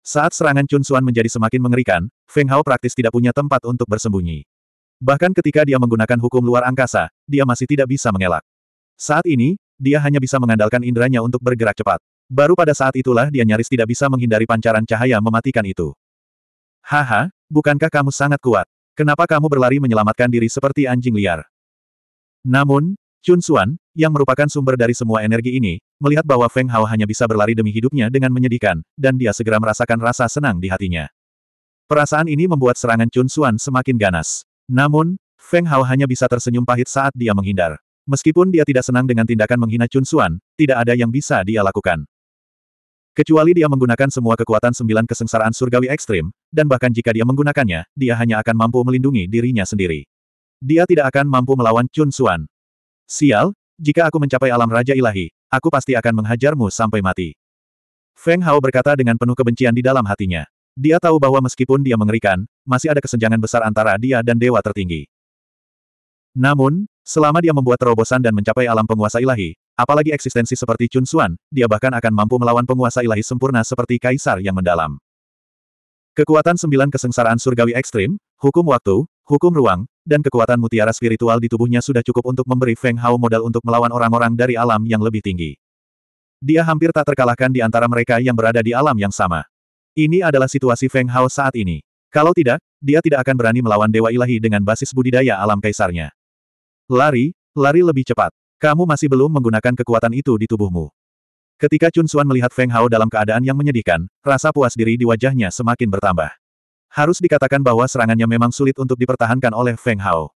Saat serangan Chun Xuan menjadi semakin mengerikan, Feng Hao praktis tidak punya tempat untuk bersembunyi. Bahkan ketika dia menggunakan hukum luar angkasa, dia masih tidak bisa mengelak. Saat ini, dia hanya bisa mengandalkan inderanya untuk bergerak cepat. Baru pada saat itulah dia nyaris tidak bisa menghindari pancaran cahaya mematikan itu. Haha, bukankah kamu sangat kuat? Kenapa kamu berlari menyelamatkan diri seperti anjing liar? Namun, Chun Xuan, yang merupakan sumber dari semua energi ini, melihat bahwa Feng Hao hanya bisa berlari demi hidupnya dengan menyedihkan, dan dia segera merasakan rasa senang di hatinya. Perasaan ini membuat serangan Chun Xuan semakin ganas. Namun, Feng Hao hanya bisa tersenyum pahit saat dia menghindar. Meskipun dia tidak senang dengan tindakan menghina Chun Xuan, tidak ada yang bisa dia lakukan. Kecuali dia menggunakan semua kekuatan sembilan kesengsaraan surgawi ekstrim, dan bahkan jika dia menggunakannya, dia hanya akan mampu melindungi dirinya sendiri. Dia tidak akan mampu melawan Chun Xuan. Sial, jika aku mencapai alam Raja Ilahi, aku pasti akan menghajarmu sampai mati. Feng Hao berkata dengan penuh kebencian di dalam hatinya. Dia tahu bahwa meskipun dia mengerikan, masih ada kesenjangan besar antara dia dan dewa tertinggi. Namun, selama dia membuat terobosan dan mencapai alam penguasa ilahi, apalagi eksistensi seperti Chun Xuan, dia bahkan akan mampu melawan penguasa ilahi sempurna seperti kaisar yang mendalam. Kekuatan sembilan kesengsaraan surgawi ekstrim, hukum waktu, hukum ruang, dan kekuatan mutiara spiritual di tubuhnya sudah cukup untuk memberi Feng Hao modal untuk melawan orang-orang dari alam yang lebih tinggi. Dia hampir tak terkalahkan di antara mereka yang berada di alam yang sama. Ini adalah situasi Feng Hao saat ini. Kalau tidak, dia tidak akan berani melawan Dewa Ilahi dengan basis budidaya alam kaisarnya. Lari, lari lebih cepat. Kamu masih belum menggunakan kekuatan itu di tubuhmu. Ketika Chun Xuan melihat Feng Hao dalam keadaan yang menyedihkan, rasa puas diri di wajahnya semakin bertambah. Harus dikatakan bahwa serangannya memang sulit untuk dipertahankan oleh Feng Hao.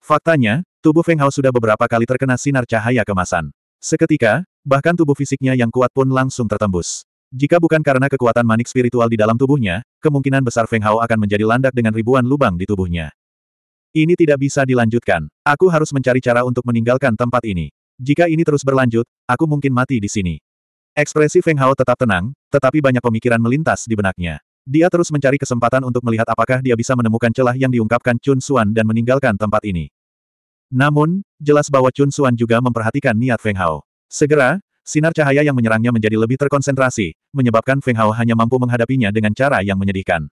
Faktanya, tubuh Feng Hao sudah beberapa kali terkena sinar cahaya kemasan. Seketika, bahkan tubuh fisiknya yang kuat pun langsung tertembus. Jika bukan karena kekuatan manik spiritual di dalam tubuhnya, kemungkinan besar Feng Hao akan menjadi landak dengan ribuan lubang di tubuhnya. Ini tidak bisa dilanjutkan. Aku harus mencari cara untuk meninggalkan tempat ini. Jika ini terus berlanjut, aku mungkin mati di sini. Ekspresi Feng Hao tetap tenang, tetapi banyak pemikiran melintas di benaknya. Dia terus mencari kesempatan untuk melihat apakah dia bisa menemukan celah yang diungkapkan Chun Suan dan meninggalkan tempat ini. Namun, jelas bahwa Chun Suan juga memperhatikan niat Feng Hao. Segera, sinar cahaya yang menyerangnya menjadi lebih terkonsentrasi, menyebabkan Feng Hao hanya mampu menghadapinya dengan cara yang menyedihkan.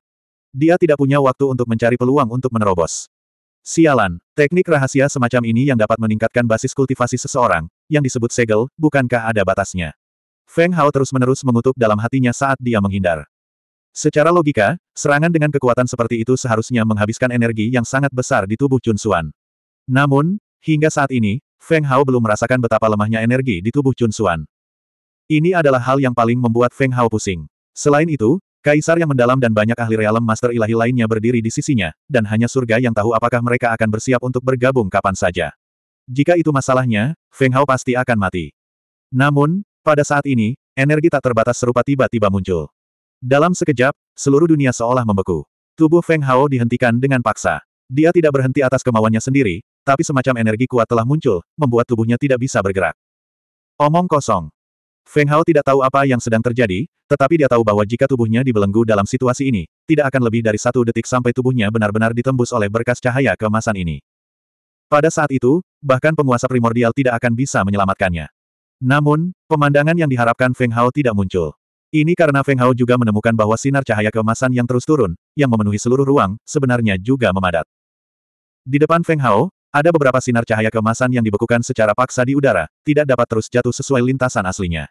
Dia tidak punya waktu untuk mencari peluang untuk menerobos. Sialan, teknik rahasia semacam ini yang dapat meningkatkan basis kultivasi seseorang, yang disebut segel, bukankah ada batasnya? Feng Hao terus-menerus mengutuk dalam hatinya saat dia menghindar. Secara logika, serangan dengan kekuatan seperti itu seharusnya menghabiskan energi yang sangat besar di tubuh Chun Xuan. Namun, hingga saat ini, Feng Hao belum merasakan betapa lemahnya energi di tubuh Chun Xuan. Ini adalah hal yang paling membuat Feng Hao pusing. Selain itu, Kaisar yang mendalam dan banyak ahli realem master ilahi lainnya berdiri di sisinya, dan hanya surga yang tahu apakah mereka akan bersiap untuk bergabung kapan saja. Jika itu masalahnya, Feng Hao pasti akan mati. Namun, pada saat ini, energi tak terbatas serupa tiba-tiba muncul. Dalam sekejap, seluruh dunia seolah membeku. Tubuh Feng Hao dihentikan dengan paksa. Dia tidak berhenti atas kemauannya sendiri, tapi semacam energi kuat telah muncul, membuat tubuhnya tidak bisa bergerak. Omong kosong. Feng Hao tidak tahu apa yang sedang terjadi, tetapi dia tahu bahwa jika tubuhnya dibelenggu dalam situasi ini, tidak akan lebih dari satu detik sampai tubuhnya benar-benar ditembus oleh berkas cahaya kemasan ini. Pada saat itu, bahkan penguasa primordial tidak akan bisa menyelamatkannya. Namun, pemandangan yang diharapkan Feng Hao tidak muncul. Ini karena Feng Hao juga menemukan bahwa sinar cahaya keemasan yang terus turun, yang memenuhi seluruh ruang, sebenarnya juga memadat. Di depan Feng Hao, ada beberapa sinar cahaya keemasan yang dibekukan secara paksa di udara, tidak dapat terus jatuh sesuai lintasan aslinya.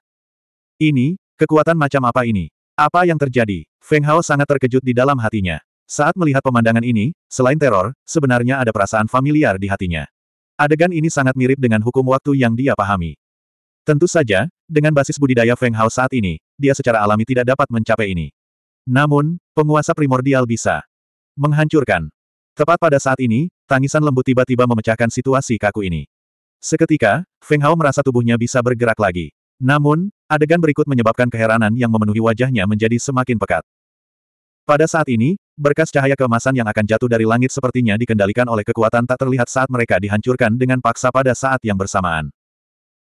Ini, kekuatan macam apa ini? Apa yang terjadi? Feng Hao sangat terkejut di dalam hatinya. Saat melihat pemandangan ini, selain teror, sebenarnya ada perasaan familiar di hatinya. Adegan ini sangat mirip dengan hukum waktu yang dia pahami. Tentu saja, dengan basis budidaya Feng Hao saat ini, dia secara alami tidak dapat mencapai ini. Namun, penguasa primordial bisa menghancurkan. Tepat pada saat ini, tangisan lembut tiba-tiba memecahkan situasi kaku ini. Seketika, Feng Hao merasa tubuhnya bisa bergerak lagi. Namun, adegan berikut menyebabkan keheranan yang memenuhi wajahnya menjadi semakin pekat. Pada saat ini, berkas cahaya kemasan yang akan jatuh dari langit sepertinya dikendalikan oleh kekuatan tak terlihat saat mereka dihancurkan dengan paksa pada saat yang bersamaan.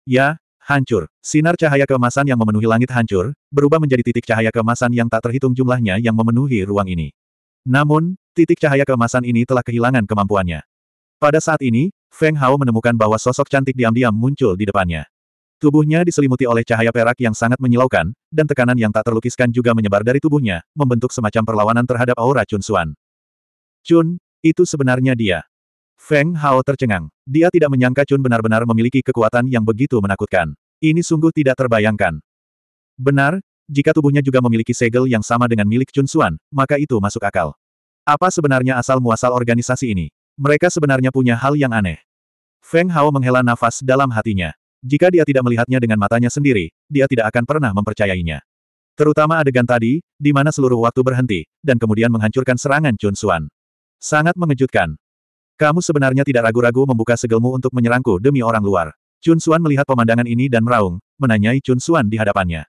Ya, Hancur. Sinar cahaya keemasan yang memenuhi langit hancur, berubah menjadi titik cahaya keemasan yang tak terhitung jumlahnya yang memenuhi ruang ini. Namun, titik cahaya keemasan ini telah kehilangan kemampuannya. Pada saat ini, Feng Hao menemukan bahwa sosok cantik diam-diam muncul di depannya. Tubuhnya diselimuti oleh cahaya perak yang sangat menyilaukan, dan tekanan yang tak terlukiskan juga menyebar dari tubuhnya, membentuk semacam perlawanan terhadap aura Chun Suan. Chun, itu sebenarnya dia. Feng Hao tercengang. Dia tidak menyangka Chun benar-benar memiliki kekuatan yang begitu menakutkan. Ini sungguh tidak terbayangkan. Benar, jika tubuhnya juga memiliki segel yang sama dengan milik Chun Xuan, maka itu masuk akal. Apa sebenarnya asal-muasal organisasi ini? Mereka sebenarnya punya hal yang aneh. Feng Hao menghela nafas dalam hatinya. Jika dia tidak melihatnya dengan matanya sendiri, dia tidak akan pernah mempercayainya. Terutama adegan tadi, di mana seluruh waktu berhenti, dan kemudian menghancurkan serangan Chun Xuan. Sangat mengejutkan. Kamu sebenarnya tidak ragu-ragu membuka segelmu untuk menyerangku demi orang luar. Chun Suan melihat pemandangan ini dan meraung, menanyai Chun Suan di hadapannya.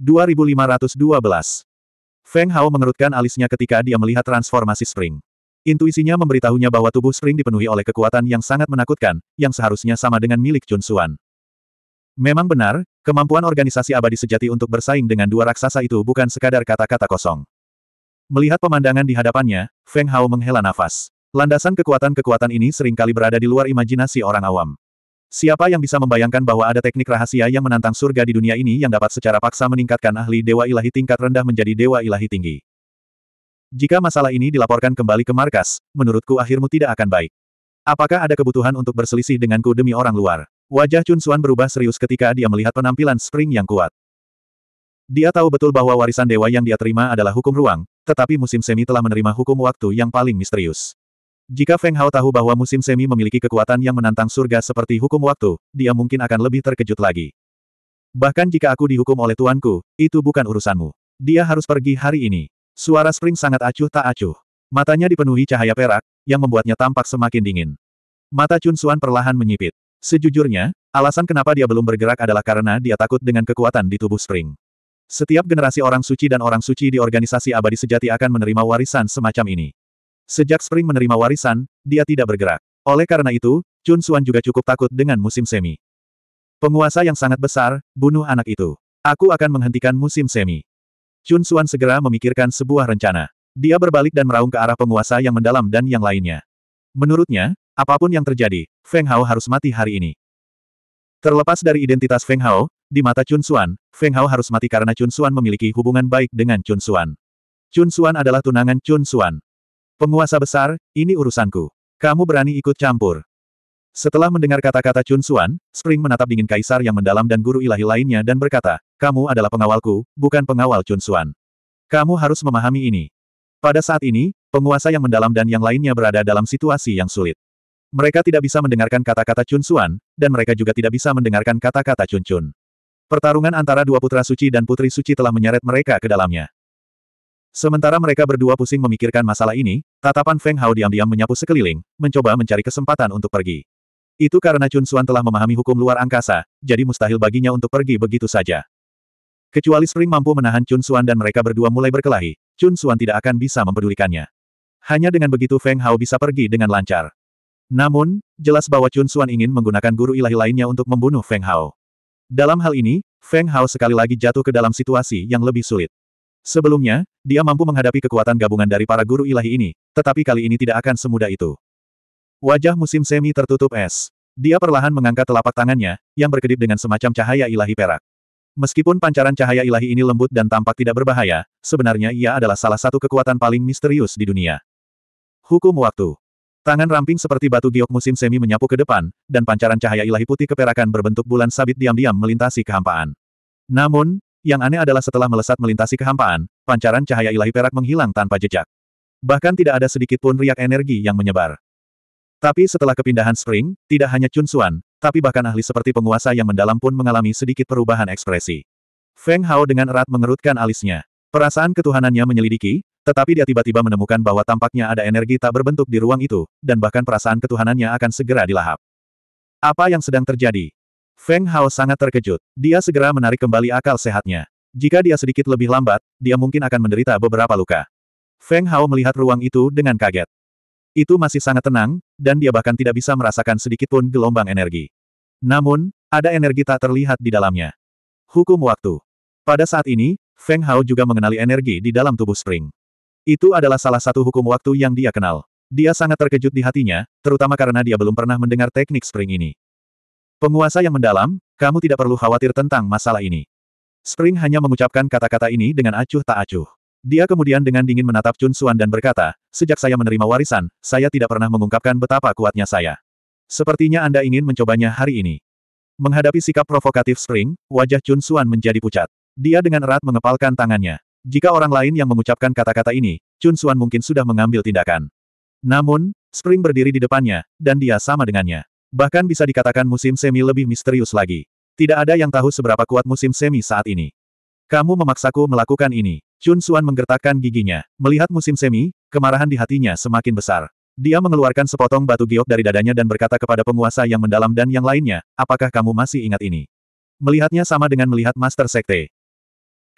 2512 Feng Hao mengerutkan alisnya ketika dia melihat transformasi Spring. Intuisinya memberitahunya bahwa tubuh Spring dipenuhi oleh kekuatan yang sangat menakutkan, yang seharusnya sama dengan milik Chun Suan. Memang benar, kemampuan organisasi abadi sejati untuk bersaing dengan dua raksasa itu bukan sekadar kata-kata kosong. Melihat pemandangan di hadapannya, Feng Hao menghela nafas. Landasan kekuatan-kekuatan ini seringkali berada di luar imajinasi orang awam. Siapa yang bisa membayangkan bahwa ada teknik rahasia yang menantang surga di dunia ini yang dapat secara paksa meningkatkan ahli dewa ilahi tingkat rendah menjadi dewa ilahi tinggi? Jika masalah ini dilaporkan kembali ke markas, menurutku akhirmu tidak akan baik. Apakah ada kebutuhan untuk berselisih denganku demi orang luar? Wajah Chun Suan berubah serius ketika dia melihat penampilan Spring yang kuat. Dia tahu betul bahwa warisan dewa yang dia terima adalah hukum ruang, tetapi musim semi telah menerima hukum waktu yang paling misterius. Jika Feng Hao tahu bahwa musim semi memiliki kekuatan yang menantang surga seperti hukum waktu, dia mungkin akan lebih terkejut lagi. Bahkan jika aku dihukum oleh tuanku, itu bukan urusanmu. Dia harus pergi hari ini. Suara Spring sangat acuh tak acuh. Matanya dipenuhi cahaya perak, yang membuatnya tampak semakin dingin. Mata Chun Suan perlahan menyipit. Sejujurnya, alasan kenapa dia belum bergerak adalah karena dia takut dengan kekuatan di tubuh Spring. Setiap generasi orang suci dan orang suci di organisasi abadi sejati akan menerima warisan semacam ini. Sejak Spring menerima warisan, dia tidak bergerak. Oleh karena itu, Chun Xuan juga cukup takut dengan musim semi. Penguasa yang sangat besar, bunuh anak itu. Aku akan menghentikan musim semi. Chun Xuan segera memikirkan sebuah rencana. Dia berbalik dan meraung ke arah penguasa yang mendalam dan yang lainnya. Menurutnya, apapun yang terjadi, Feng Hao harus mati hari ini. Terlepas dari identitas Feng Hao, di mata Chun Xuan, Feng Hao harus mati karena Chun Xuan memiliki hubungan baik dengan Chun Xuan. Chun Xuan adalah tunangan Chun Xuan. Penguasa besar, ini urusanku. Kamu berani ikut campur. Setelah mendengar kata-kata Chun Suan, Spring menatap dingin kaisar yang mendalam dan guru ilahi lainnya dan berkata, kamu adalah pengawalku, bukan pengawal Chun Suan. Kamu harus memahami ini. Pada saat ini, penguasa yang mendalam dan yang lainnya berada dalam situasi yang sulit. Mereka tidak bisa mendengarkan kata-kata Chun Suan, dan mereka juga tidak bisa mendengarkan kata-kata Chun Chun. Pertarungan antara dua putra suci dan putri suci telah menyeret mereka ke dalamnya. Sementara mereka berdua pusing memikirkan masalah ini, tatapan Feng Hao diam-diam menyapu sekeliling, mencoba mencari kesempatan untuk pergi. Itu karena Chun Xuan telah memahami hukum luar angkasa, jadi mustahil baginya untuk pergi begitu saja. Kecuali Spring mampu menahan Chun Xuan dan mereka berdua mulai berkelahi, Chun Xuan tidak akan bisa mempedulikannya. Hanya dengan begitu Feng Hao bisa pergi dengan lancar. Namun, jelas bahwa Chun Xuan ingin menggunakan guru ilahi lainnya untuk membunuh Feng Hao. Dalam hal ini, Feng Hao sekali lagi jatuh ke dalam situasi yang lebih sulit. Sebelumnya, dia mampu menghadapi kekuatan gabungan dari para guru ilahi ini, tetapi kali ini tidak akan semudah itu. Wajah musim semi tertutup es. Dia perlahan mengangkat telapak tangannya, yang berkedip dengan semacam cahaya ilahi perak. Meskipun pancaran cahaya ilahi ini lembut dan tampak tidak berbahaya, sebenarnya ia adalah salah satu kekuatan paling misterius di dunia. Hukum waktu. Tangan ramping seperti batu giok musim semi menyapu ke depan, dan pancaran cahaya ilahi putih keperakan berbentuk bulan sabit diam-diam melintasi kehampaan. Namun, yang aneh adalah setelah melesat melintasi kehampaan, pancaran cahaya ilahi perak menghilang tanpa jejak. Bahkan tidak ada sedikit pun riak energi yang menyebar. Tapi setelah kepindahan Spring, tidak hanya Chun Xuan, tapi bahkan ahli seperti penguasa yang mendalam pun mengalami sedikit perubahan ekspresi. Feng Hao dengan erat mengerutkan alisnya. Perasaan ketuhanannya menyelidiki, tetapi dia tiba-tiba menemukan bahwa tampaknya ada energi tak berbentuk di ruang itu, dan bahkan perasaan ketuhanannya akan segera dilahap. Apa yang sedang terjadi? Feng Hao sangat terkejut. Dia segera menarik kembali akal sehatnya. Jika dia sedikit lebih lambat, dia mungkin akan menderita beberapa luka. Feng Hao melihat ruang itu dengan kaget. Itu masih sangat tenang, dan dia bahkan tidak bisa merasakan sedikitpun gelombang energi. Namun, ada energi tak terlihat di dalamnya. Hukum waktu. Pada saat ini, Feng Hao juga mengenali energi di dalam tubuh Spring. Itu adalah salah satu hukum waktu yang dia kenal. Dia sangat terkejut di hatinya, terutama karena dia belum pernah mendengar teknik Spring ini. Penguasa yang mendalam, kamu tidak perlu khawatir tentang masalah ini. Spring hanya mengucapkan kata-kata ini dengan acuh tak acuh. Dia kemudian dengan dingin menatap Chun Suan dan berkata, sejak saya menerima warisan, saya tidak pernah mengungkapkan betapa kuatnya saya. Sepertinya Anda ingin mencobanya hari ini. Menghadapi sikap provokatif Spring, wajah Chun Suan menjadi pucat. Dia dengan erat mengepalkan tangannya. Jika orang lain yang mengucapkan kata-kata ini, Chun Suan mungkin sudah mengambil tindakan. Namun, Spring berdiri di depannya, dan dia sama dengannya. Bahkan bisa dikatakan musim semi lebih misterius lagi. Tidak ada yang tahu seberapa kuat musim semi saat ini. Kamu memaksaku melakukan ini. Chun Suan menggertakkan giginya. Melihat musim semi, kemarahan di hatinya semakin besar. Dia mengeluarkan sepotong batu giok dari dadanya dan berkata kepada penguasa yang mendalam dan yang lainnya, apakah kamu masih ingat ini? Melihatnya sama dengan melihat Master Sekte.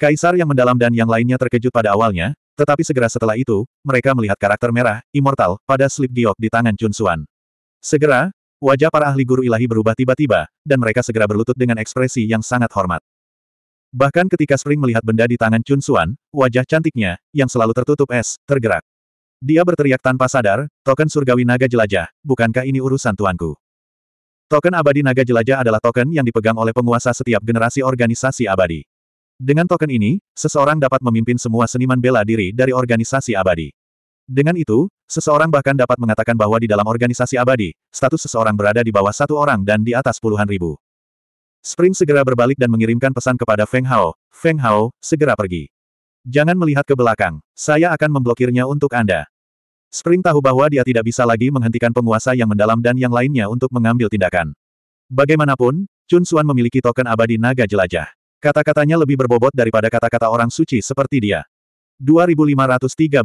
Kaisar yang mendalam dan yang lainnya terkejut pada awalnya, tetapi segera setelah itu, mereka melihat karakter merah, immortal, pada slip giok di tangan Chun Suan. Segera, Wajah para ahli guru ilahi berubah tiba-tiba, dan mereka segera berlutut dengan ekspresi yang sangat hormat. Bahkan ketika Spring melihat benda di tangan Chun Suan, wajah cantiknya, yang selalu tertutup es, tergerak. Dia berteriak tanpa sadar, token surgawi naga jelajah, bukankah ini urusan tuanku? Token abadi naga jelajah adalah token yang dipegang oleh penguasa setiap generasi organisasi abadi. Dengan token ini, seseorang dapat memimpin semua seniman bela diri dari organisasi abadi. Dengan itu, seseorang bahkan dapat mengatakan bahwa di dalam organisasi abadi, status seseorang berada di bawah satu orang dan di atas puluhan ribu. Spring segera berbalik dan mengirimkan pesan kepada Feng Hao, Feng Hao, segera pergi. Jangan melihat ke belakang, saya akan memblokirnya untuk Anda. Spring tahu bahwa dia tidak bisa lagi menghentikan penguasa yang mendalam dan yang lainnya untuk mengambil tindakan. Bagaimanapun, Chun Suan memiliki token abadi naga jelajah. Kata-katanya lebih berbobot daripada kata-kata orang suci seperti dia. 2513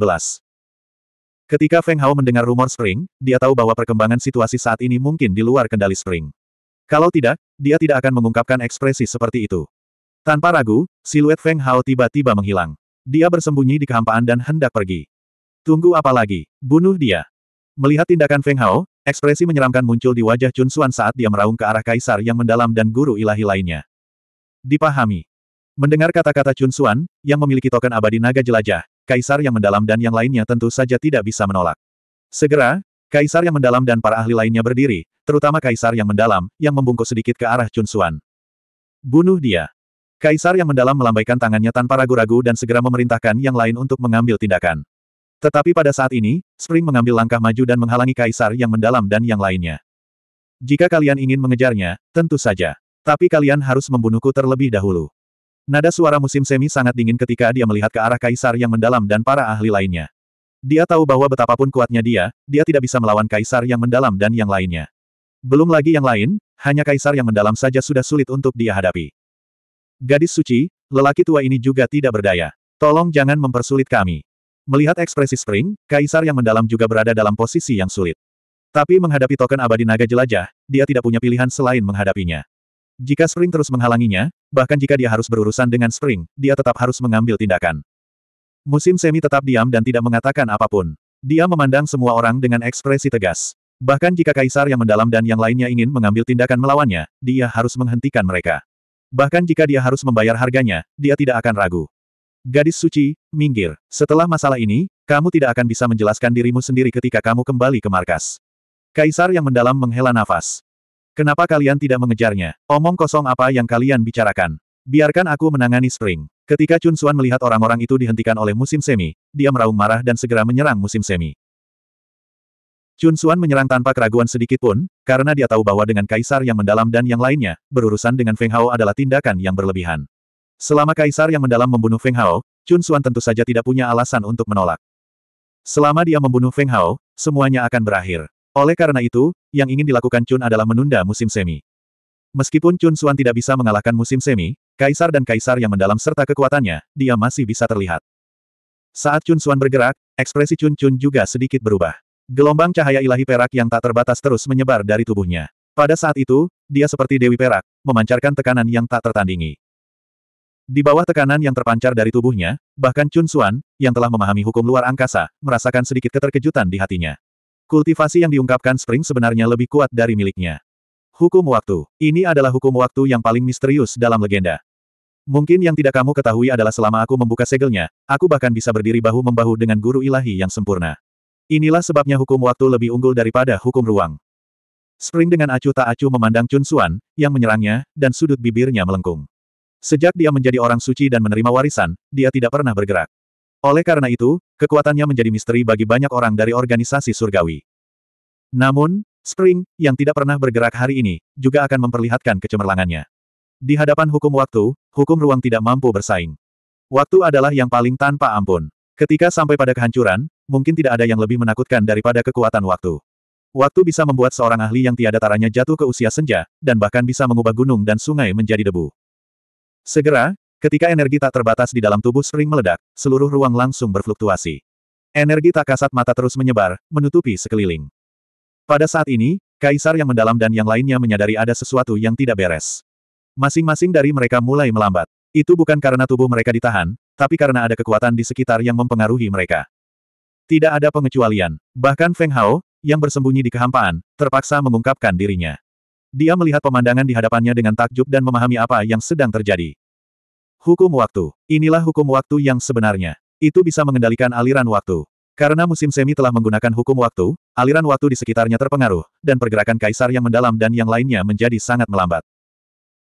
Ketika Feng Hao mendengar rumor Spring, dia tahu bahwa perkembangan situasi saat ini mungkin di luar kendali Spring. Kalau tidak, dia tidak akan mengungkapkan ekspresi seperti itu. Tanpa ragu, siluet Feng Hao tiba-tiba menghilang. Dia bersembunyi di kehampaan dan hendak pergi. Tunggu apa lagi? Bunuh dia. Melihat tindakan Feng Hao, ekspresi menyeramkan muncul di wajah Chun Xuan saat dia meraung ke arah kaisar yang mendalam dan guru ilahi lainnya. Dipahami. Mendengar kata-kata Chun Xuan, yang memiliki token abadi naga jelajah, kaisar yang mendalam dan yang lainnya tentu saja tidak bisa menolak. Segera, kaisar yang mendalam dan para ahli lainnya berdiri, terutama kaisar yang mendalam, yang membungkuk sedikit ke arah Suan. Bunuh dia. Kaisar yang mendalam melambaikan tangannya tanpa ragu-ragu dan segera memerintahkan yang lain untuk mengambil tindakan. Tetapi pada saat ini, Spring mengambil langkah maju dan menghalangi kaisar yang mendalam dan yang lainnya. Jika kalian ingin mengejarnya, tentu saja. Tapi kalian harus membunuhku terlebih dahulu. Nada suara musim semi sangat dingin ketika dia melihat ke arah kaisar yang mendalam dan para ahli lainnya. Dia tahu bahwa betapapun kuatnya dia, dia tidak bisa melawan kaisar yang mendalam dan yang lainnya. Belum lagi yang lain, hanya kaisar yang mendalam saja sudah sulit untuk dia hadapi. Gadis suci, lelaki tua ini juga tidak berdaya. Tolong jangan mempersulit kami. Melihat ekspresi Spring, kaisar yang mendalam juga berada dalam posisi yang sulit. Tapi menghadapi token abadi naga jelajah, dia tidak punya pilihan selain menghadapinya. Jika Spring terus menghalanginya, bahkan jika dia harus berurusan dengan Spring, dia tetap harus mengambil tindakan. Musim semi tetap diam dan tidak mengatakan apapun. Dia memandang semua orang dengan ekspresi tegas. Bahkan jika Kaisar yang mendalam dan yang lainnya ingin mengambil tindakan melawannya, dia harus menghentikan mereka. Bahkan jika dia harus membayar harganya, dia tidak akan ragu. Gadis suci, minggir. Setelah masalah ini, kamu tidak akan bisa menjelaskan dirimu sendiri ketika kamu kembali ke markas. Kaisar yang mendalam menghela nafas. Kenapa kalian tidak mengejarnya? Omong kosong apa yang kalian bicarakan? Biarkan aku menangani Spring. Ketika Chun Xuan melihat orang-orang itu dihentikan oleh musim semi, dia meraung marah dan segera menyerang musim semi. Chun Xuan menyerang tanpa keraguan sedikit pun, karena dia tahu bahwa dengan kaisar yang mendalam dan yang lainnya, berurusan dengan Feng Hao adalah tindakan yang berlebihan. Selama kaisar yang mendalam membunuh Feng Hao, Chun Xuan tentu saja tidak punya alasan untuk menolak. Selama dia membunuh Feng Hao, semuanya akan berakhir. Oleh karena itu, yang ingin dilakukan Chun adalah menunda musim semi. Meskipun Chun Suan tidak bisa mengalahkan musim semi, kaisar dan kaisar yang mendalam serta kekuatannya, dia masih bisa terlihat. Saat Chun Suan bergerak, ekspresi Chun Chun juga sedikit berubah. Gelombang cahaya ilahi perak yang tak terbatas terus menyebar dari tubuhnya. Pada saat itu, dia seperti Dewi Perak, memancarkan tekanan yang tak tertandingi. Di bawah tekanan yang terpancar dari tubuhnya, bahkan Chun Suan yang telah memahami hukum luar angkasa, merasakan sedikit keterkejutan di hatinya. Kultivasi yang diungkapkan Spring sebenarnya lebih kuat dari miliknya. Hukum waktu. Ini adalah hukum waktu yang paling misterius dalam legenda. Mungkin yang tidak kamu ketahui adalah selama aku membuka segelnya, aku bahkan bisa berdiri bahu-membahu dengan guru ilahi yang sempurna. Inilah sebabnya hukum waktu lebih unggul daripada hukum ruang. Spring dengan acuh tak acuh memandang Chun Suan, yang menyerangnya, dan sudut bibirnya melengkung. Sejak dia menjadi orang suci dan menerima warisan, dia tidak pernah bergerak. Oleh karena itu, kekuatannya menjadi misteri bagi banyak orang dari organisasi surgawi. Namun, Spring, yang tidak pernah bergerak hari ini, juga akan memperlihatkan kecemerlangannya. Di hadapan hukum waktu, hukum ruang tidak mampu bersaing. Waktu adalah yang paling tanpa ampun. Ketika sampai pada kehancuran, mungkin tidak ada yang lebih menakutkan daripada kekuatan waktu. Waktu bisa membuat seorang ahli yang tiada taranya jatuh ke usia senja, dan bahkan bisa mengubah gunung dan sungai menjadi debu. Segera, Ketika energi tak terbatas di dalam tubuh sering meledak, seluruh ruang langsung berfluktuasi. Energi tak kasat mata terus menyebar, menutupi sekeliling. Pada saat ini, Kaisar yang mendalam dan yang lainnya menyadari ada sesuatu yang tidak beres. Masing-masing dari mereka mulai melambat. Itu bukan karena tubuh mereka ditahan, tapi karena ada kekuatan di sekitar yang mempengaruhi mereka. Tidak ada pengecualian. Bahkan Feng Hao, yang bersembunyi di kehampaan, terpaksa mengungkapkan dirinya. Dia melihat pemandangan di hadapannya dengan takjub dan memahami apa yang sedang terjadi. Hukum waktu. Inilah hukum waktu yang sebenarnya. Itu bisa mengendalikan aliran waktu. Karena musim semi telah menggunakan hukum waktu, aliran waktu di sekitarnya terpengaruh, dan pergerakan kaisar yang mendalam dan yang lainnya menjadi sangat melambat.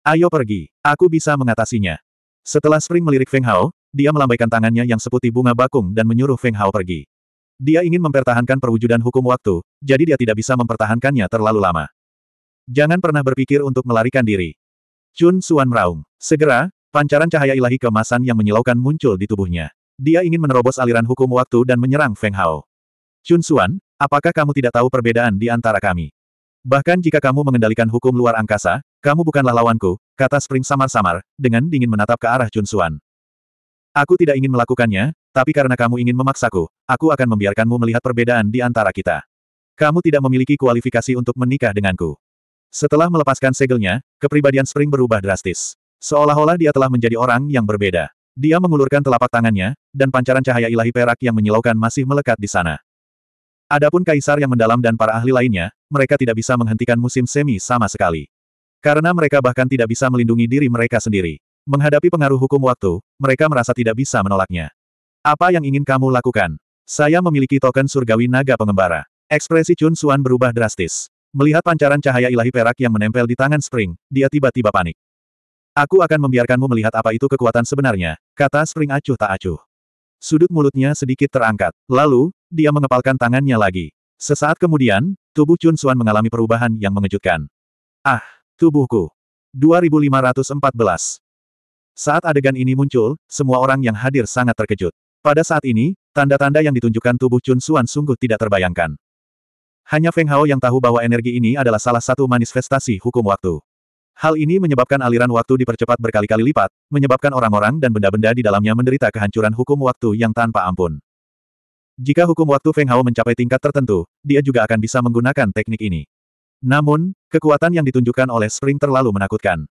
Ayo pergi, aku bisa mengatasinya. Setelah Spring melirik Feng Hao, dia melambaikan tangannya yang seputih bunga bakung dan menyuruh Feng Hao pergi. Dia ingin mempertahankan perwujudan hukum waktu, jadi dia tidak bisa mempertahankannya terlalu lama. Jangan pernah berpikir untuk melarikan diri. Chun Suan meraung. Segera, Pancaran cahaya ilahi kemasan yang menyilaukan muncul di tubuhnya. Dia ingin menerobos aliran hukum waktu dan menyerang Feng Hao. Chun Xuan, apakah kamu tidak tahu perbedaan di antara kami? Bahkan jika kamu mengendalikan hukum luar angkasa, kamu bukanlah lawanku, kata Spring samar-samar, dengan dingin menatap ke arah Chun Xuan. Aku tidak ingin melakukannya, tapi karena kamu ingin memaksaku, aku akan membiarkanmu melihat perbedaan di antara kita. Kamu tidak memiliki kualifikasi untuk menikah denganku. Setelah melepaskan segelnya, kepribadian Spring berubah drastis. Seolah-olah dia telah menjadi orang yang berbeda. Dia mengulurkan telapak tangannya, dan pancaran cahaya ilahi perak yang menyilaukan masih melekat di sana. Adapun kaisar yang mendalam dan para ahli lainnya, mereka tidak bisa menghentikan musim semi sama sekali. Karena mereka bahkan tidak bisa melindungi diri mereka sendiri. Menghadapi pengaruh hukum waktu, mereka merasa tidak bisa menolaknya. Apa yang ingin kamu lakukan? Saya memiliki token surgawi naga pengembara. Ekspresi Chun Suan berubah drastis. Melihat pancaran cahaya ilahi perak yang menempel di tangan Spring, dia tiba-tiba panik. Aku akan membiarkanmu melihat apa itu kekuatan sebenarnya, kata Spring acuh tak acuh. Sudut mulutnya sedikit terangkat. Lalu, dia mengepalkan tangannya lagi. Sesaat kemudian, tubuh Chun Suan mengalami perubahan yang mengejutkan. Ah, tubuhku. 2514 Saat adegan ini muncul, semua orang yang hadir sangat terkejut. Pada saat ini, tanda-tanda yang ditunjukkan tubuh Chun Suan sungguh tidak terbayangkan. Hanya Feng Hao yang tahu bahwa energi ini adalah salah satu manifestasi hukum waktu. Hal ini menyebabkan aliran waktu dipercepat berkali-kali lipat, menyebabkan orang-orang dan benda-benda di dalamnya menderita kehancuran hukum waktu yang tanpa ampun. Jika hukum waktu Feng Hao mencapai tingkat tertentu, dia juga akan bisa menggunakan teknik ini. Namun, kekuatan yang ditunjukkan oleh Spring terlalu menakutkan.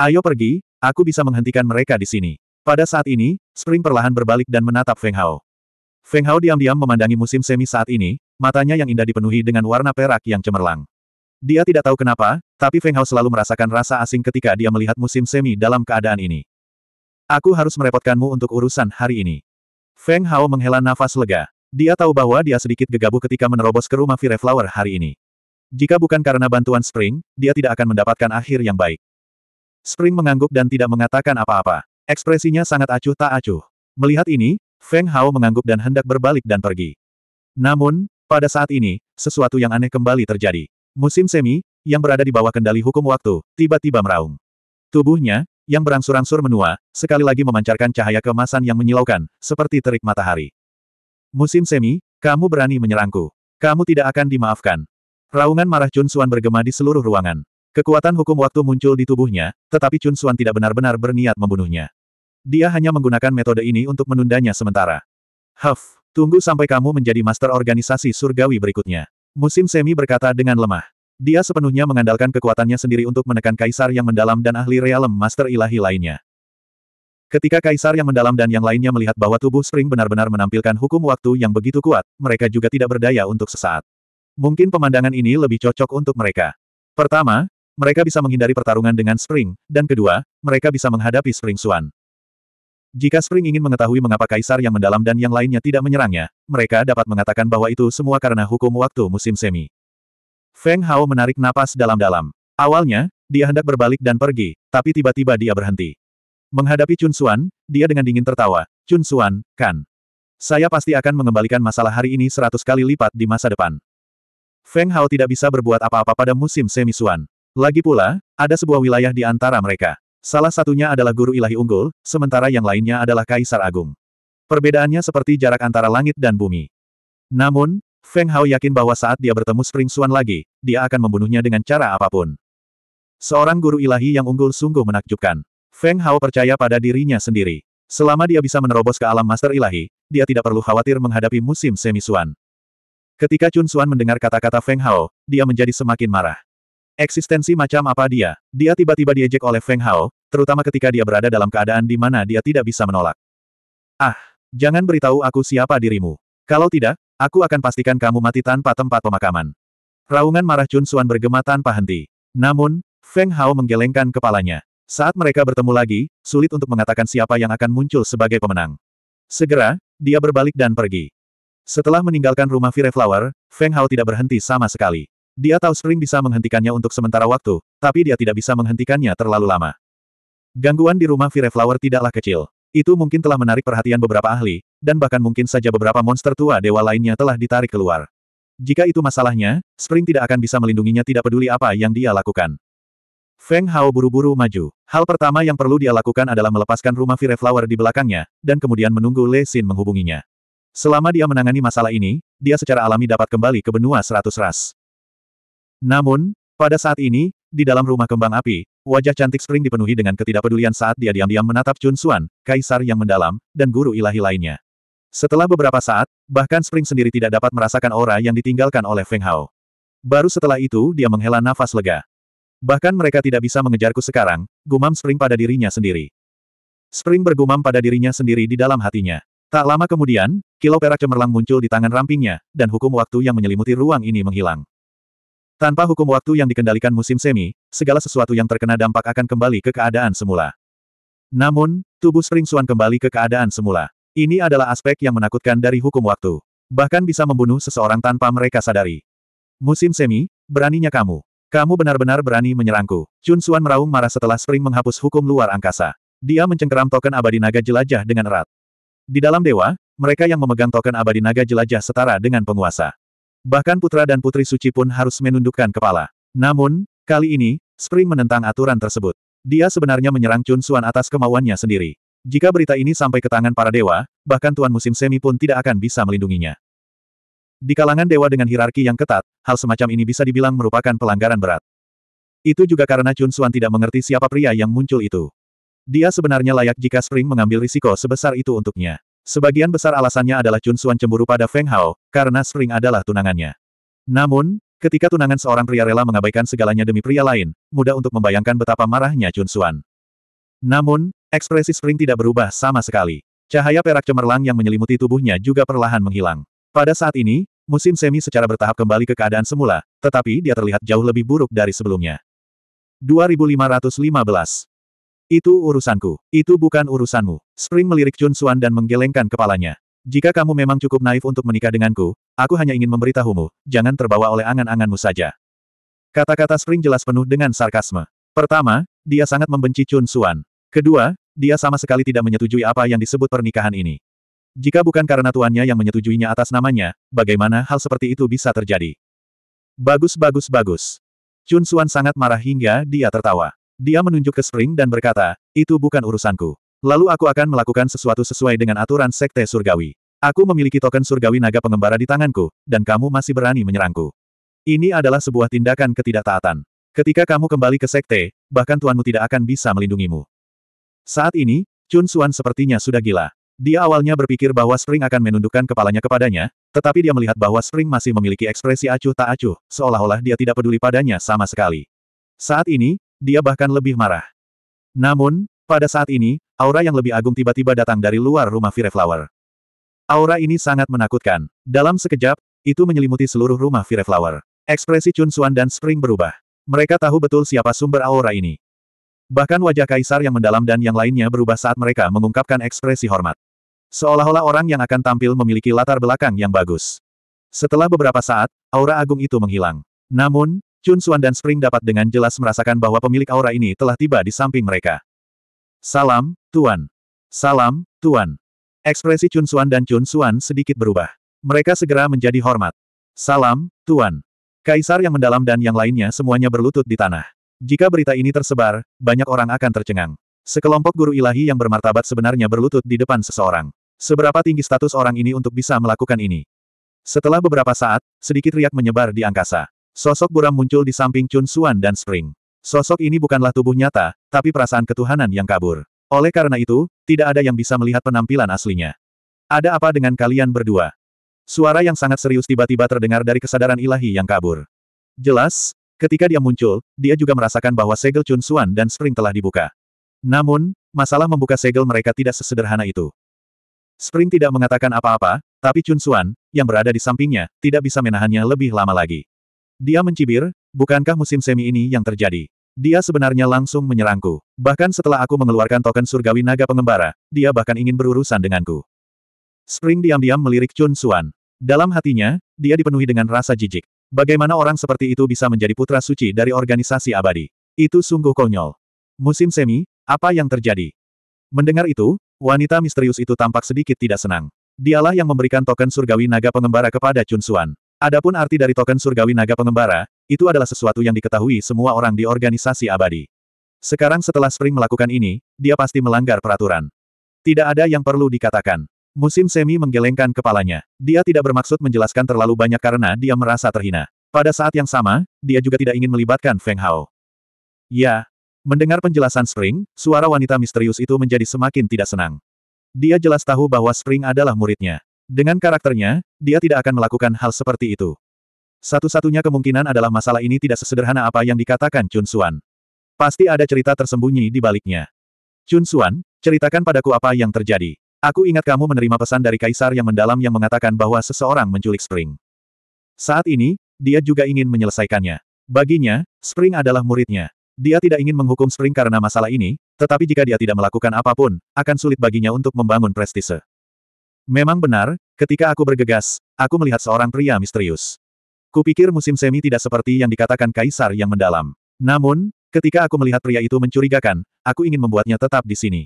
Ayo pergi, aku bisa menghentikan mereka di sini. Pada saat ini, Spring perlahan berbalik dan menatap Feng Hao. Feng Hao diam-diam memandangi musim semi saat ini, matanya yang indah dipenuhi dengan warna perak yang cemerlang. Dia tidak tahu kenapa, tapi Feng Hao selalu merasakan rasa asing ketika dia melihat musim semi dalam keadaan ini. Aku harus merepotkanmu untuk urusan hari ini. Feng Hao menghela nafas lega. Dia tahu bahwa dia sedikit gegabah ketika menerobos ke rumah Fire Flower hari ini. Jika bukan karena bantuan Spring, dia tidak akan mendapatkan akhir yang baik. Spring mengangguk dan tidak mengatakan apa-apa. Ekspresinya sangat acuh tak acuh. Melihat ini, Feng Hao mengangguk dan hendak berbalik dan pergi. Namun, pada saat ini, sesuatu yang aneh kembali terjadi. Musim semi, yang berada di bawah kendali hukum waktu, tiba-tiba meraung. Tubuhnya, yang berangsur-angsur menua, sekali lagi memancarkan cahaya kemasan yang menyilaukan, seperti terik matahari. Musim semi, kamu berani menyerangku. Kamu tidak akan dimaafkan. Raungan marah Chun Suan bergema di seluruh ruangan. Kekuatan hukum waktu muncul di tubuhnya, tetapi Chun Suan tidak benar-benar berniat membunuhnya. Dia hanya menggunakan metode ini untuk menundanya sementara. Huff, tunggu sampai kamu menjadi master organisasi surgawi berikutnya. Musim Semi berkata dengan lemah. Dia sepenuhnya mengandalkan kekuatannya sendiri untuk menekan kaisar yang mendalam dan ahli realem master ilahi lainnya. Ketika kaisar yang mendalam dan yang lainnya melihat bahwa tubuh Spring benar-benar menampilkan hukum waktu yang begitu kuat, mereka juga tidak berdaya untuk sesaat. Mungkin pemandangan ini lebih cocok untuk mereka. Pertama, mereka bisa menghindari pertarungan dengan Spring, dan kedua, mereka bisa menghadapi Spring Suan. Jika Spring ingin mengetahui mengapa Kaisar yang mendalam dan yang lainnya tidak menyerangnya, mereka dapat mengatakan bahwa itu semua karena hukum waktu musim semi. Feng Hao menarik napas dalam-dalam. Awalnya, dia hendak berbalik dan pergi, tapi tiba-tiba dia berhenti. Menghadapi Chun Xuan, dia dengan dingin tertawa. Chun Xuan, kan? Saya pasti akan mengembalikan masalah hari ini seratus kali lipat di masa depan. Feng Hao tidak bisa berbuat apa-apa pada musim semi Xuan. Lagi pula, ada sebuah wilayah di antara mereka. Salah satunya adalah guru ilahi unggul, sementara yang lainnya adalah kaisar agung. Perbedaannya seperti jarak antara langit dan bumi. Namun, Feng Hao yakin bahwa saat dia bertemu Spring Xuan lagi, dia akan membunuhnya dengan cara apapun. Seorang guru ilahi yang unggul sungguh menakjubkan. Feng Hao percaya pada dirinya sendiri. Selama dia bisa menerobos ke alam master ilahi, dia tidak perlu khawatir menghadapi musim semi Suan. Ketika Chun Xuan mendengar kata-kata Feng Hao, dia menjadi semakin marah. Eksistensi macam apa dia? Dia tiba-tiba diejek oleh Feng Hao, terutama ketika dia berada dalam keadaan di mana dia tidak bisa menolak. Ah, jangan beritahu aku siapa dirimu. Kalau tidak, aku akan pastikan kamu mati tanpa tempat pemakaman. Raungan marah Chun Suan bergema tanpa henti. Namun, Feng Hao menggelengkan kepalanya. Saat mereka bertemu lagi, sulit untuk mengatakan siapa yang akan muncul sebagai pemenang. Segera, dia berbalik dan pergi. Setelah meninggalkan rumah Fire Flower, Feng Hao tidak berhenti sama sekali. Dia tahu Spring bisa menghentikannya untuk sementara waktu, tapi dia tidak bisa menghentikannya terlalu lama. Gangguan di rumah Fire Flower tidaklah kecil. Itu mungkin telah menarik perhatian beberapa ahli, dan bahkan mungkin saja beberapa monster tua dewa lainnya telah ditarik keluar. Jika itu masalahnya, Spring tidak akan bisa melindunginya tidak peduli apa yang dia lakukan. Feng Hao buru-buru maju. Hal pertama yang perlu dia lakukan adalah melepaskan rumah Fire Flower di belakangnya, dan kemudian menunggu Le Xin menghubunginya. Selama dia menangani masalah ini, dia secara alami dapat kembali ke benua seratus ras. Namun, pada saat ini, di dalam rumah kembang api, wajah cantik Spring dipenuhi dengan ketidakpedulian saat dia diam-diam menatap Chun Xuan, kaisar yang mendalam, dan guru ilahi lainnya. Setelah beberapa saat, bahkan Spring sendiri tidak dapat merasakan aura yang ditinggalkan oleh Feng Hao. Baru setelah itu dia menghela nafas lega. Bahkan mereka tidak bisa mengejarku sekarang, gumam Spring pada dirinya sendiri. Spring bergumam pada dirinya sendiri di dalam hatinya. Tak lama kemudian, kilau perak cemerlang muncul di tangan rampingnya, dan hukum waktu yang menyelimuti ruang ini menghilang. Tanpa hukum waktu yang dikendalikan musim semi, segala sesuatu yang terkena dampak akan kembali ke keadaan semula. Namun, tubuh Spring Swan kembali ke keadaan semula. Ini adalah aspek yang menakutkan dari hukum waktu. Bahkan bisa membunuh seseorang tanpa mereka sadari. Musim semi, beraninya kamu. Kamu benar-benar berani menyerangku. Chun Suan meraung marah setelah Spring menghapus hukum luar angkasa. Dia mencengkeram token abadi naga jelajah dengan erat. Di dalam dewa, mereka yang memegang token abadi naga jelajah setara dengan penguasa. Bahkan putra dan putri suci pun harus menundukkan kepala. Namun, kali ini, Spring menentang aturan tersebut. Dia sebenarnya menyerang Chun Suan atas kemauannya sendiri. Jika berita ini sampai ke tangan para dewa, bahkan Tuan Musim Semi pun tidak akan bisa melindunginya. Di kalangan dewa dengan hierarki yang ketat, hal semacam ini bisa dibilang merupakan pelanggaran berat. Itu juga karena Chun Suan tidak mengerti siapa pria yang muncul itu. Dia sebenarnya layak jika Spring mengambil risiko sebesar itu untuknya. Sebagian besar alasannya adalah Chun Xuan cemburu pada Feng Hao, karena Spring adalah tunangannya. Namun, ketika tunangan seorang pria rela mengabaikan segalanya demi pria lain, mudah untuk membayangkan betapa marahnya Chun Xuan. Namun, ekspresi Spring tidak berubah sama sekali. Cahaya perak cemerlang yang menyelimuti tubuhnya juga perlahan menghilang. Pada saat ini, musim semi secara bertahap kembali ke keadaan semula, tetapi dia terlihat jauh lebih buruk dari sebelumnya. 2515 itu urusanku. Itu bukan urusanmu. Spring melirik Chun Suan dan menggelengkan kepalanya. Jika kamu memang cukup naif untuk menikah denganku, aku hanya ingin memberitahumu, jangan terbawa oleh angan-anganmu saja. Kata-kata Spring jelas penuh dengan sarkasme. Pertama, dia sangat membenci Chun Suan. Kedua, dia sama sekali tidak menyetujui apa yang disebut pernikahan ini. Jika bukan karena tuannya yang menyetujuinya atas namanya, bagaimana hal seperti itu bisa terjadi? Bagus bagus bagus. Chun Suan sangat marah hingga dia tertawa. Dia menunjuk ke Spring dan berkata, itu bukan urusanku. Lalu aku akan melakukan sesuatu sesuai dengan aturan Sekte Surgawi. Aku memiliki token surgawi naga pengembara di tanganku, dan kamu masih berani menyerangku. Ini adalah sebuah tindakan ketidaktaatan. Ketika kamu kembali ke sekte, bahkan tuanmu tidak akan bisa melindungimu. Saat ini, Chun Suan sepertinya sudah gila. Dia awalnya berpikir bahwa Spring akan menundukkan kepalanya kepadanya, tetapi dia melihat bahwa Spring masih memiliki ekspresi acuh tak acuh, seolah-olah dia tidak peduli padanya sama sekali. Saat ini, dia bahkan lebih marah. Namun, pada saat ini, aura yang lebih agung tiba-tiba datang dari luar rumah Fireflower. Aura ini sangat menakutkan. Dalam sekejap, itu menyelimuti seluruh rumah Fireflower. Ekspresi Chun Suan dan Spring berubah. Mereka tahu betul siapa sumber aura ini. Bahkan wajah kaisar yang mendalam dan yang lainnya berubah saat mereka mengungkapkan ekspresi hormat. Seolah-olah orang yang akan tampil memiliki latar belakang yang bagus. Setelah beberapa saat, aura agung itu menghilang. Namun, Chun Xuan dan Spring dapat dengan jelas merasakan bahwa pemilik aura ini telah tiba di samping mereka. Salam, Tuan. Salam, Tuan. Ekspresi Chun Xuan dan Chun Xuan sedikit berubah. Mereka segera menjadi hormat. Salam, Tuan. Kaisar yang mendalam dan yang lainnya semuanya berlutut di tanah. Jika berita ini tersebar, banyak orang akan tercengang. Sekelompok guru ilahi yang bermartabat sebenarnya berlutut di depan seseorang. Seberapa tinggi status orang ini untuk bisa melakukan ini? Setelah beberapa saat, sedikit riak menyebar di angkasa. Sosok buram muncul di samping Chun Suan dan Spring. Sosok ini bukanlah tubuh nyata, tapi perasaan ketuhanan yang kabur. Oleh karena itu, tidak ada yang bisa melihat penampilan aslinya. Ada apa dengan kalian berdua? Suara yang sangat serius tiba-tiba terdengar dari kesadaran ilahi yang kabur. Jelas, ketika dia muncul, dia juga merasakan bahwa segel Chun Suan dan Spring telah dibuka. Namun, masalah membuka segel mereka tidak sesederhana itu. Spring tidak mengatakan apa-apa, tapi Chun Suan, yang berada di sampingnya, tidak bisa menahannya lebih lama lagi. Dia mencibir, bukankah musim semi ini yang terjadi? Dia sebenarnya langsung menyerangku. Bahkan setelah aku mengeluarkan token surgawi naga pengembara, dia bahkan ingin berurusan denganku. Spring diam-diam melirik Chun Suan. Dalam hatinya, dia dipenuhi dengan rasa jijik. Bagaimana orang seperti itu bisa menjadi putra suci dari organisasi abadi? Itu sungguh konyol. Musim semi, apa yang terjadi? Mendengar itu, wanita misterius itu tampak sedikit tidak senang. Dialah yang memberikan token surgawi naga pengembara kepada Chun Suan. Adapun arti dari token surgawi naga pengembara, itu adalah sesuatu yang diketahui semua orang di organisasi abadi. Sekarang setelah Spring melakukan ini, dia pasti melanggar peraturan. Tidak ada yang perlu dikatakan. Musim semi menggelengkan kepalanya. Dia tidak bermaksud menjelaskan terlalu banyak karena dia merasa terhina. Pada saat yang sama, dia juga tidak ingin melibatkan Feng Hao. Ya. Mendengar penjelasan Spring, suara wanita misterius itu menjadi semakin tidak senang. Dia jelas tahu bahwa Spring adalah muridnya. Dengan karakternya, dia tidak akan melakukan hal seperti itu. Satu-satunya kemungkinan adalah masalah ini tidak sesederhana apa yang dikatakan Chun Suan. Pasti ada cerita tersembunyi di baliknya. Chun Suan, ceritakan padaku apa yang terjadi. Aku ingat kamu menerima pesan dari Kaisar yang mendalam yang mengatakan bahwa seseorang menculik Spring. Saat ini, dia juga ingin menyelesaikannya. Baginya, Spring adalah muridnya. Dia tidak ingin menghukum Spring karena masalah ini, tetapi jika dia tidak melakukan apapun, akan sulit baginya untuk membangun prestise. Memang benar, Ketika aku bergegas, aku melihat seorang pria misterius. Kupikir musim semi tidak seperti yang dikatakan kaisar yang mendalam. Namun, ketika aku melihat pria itu mencurigakan, aku ingin membuatnya tetap di sini.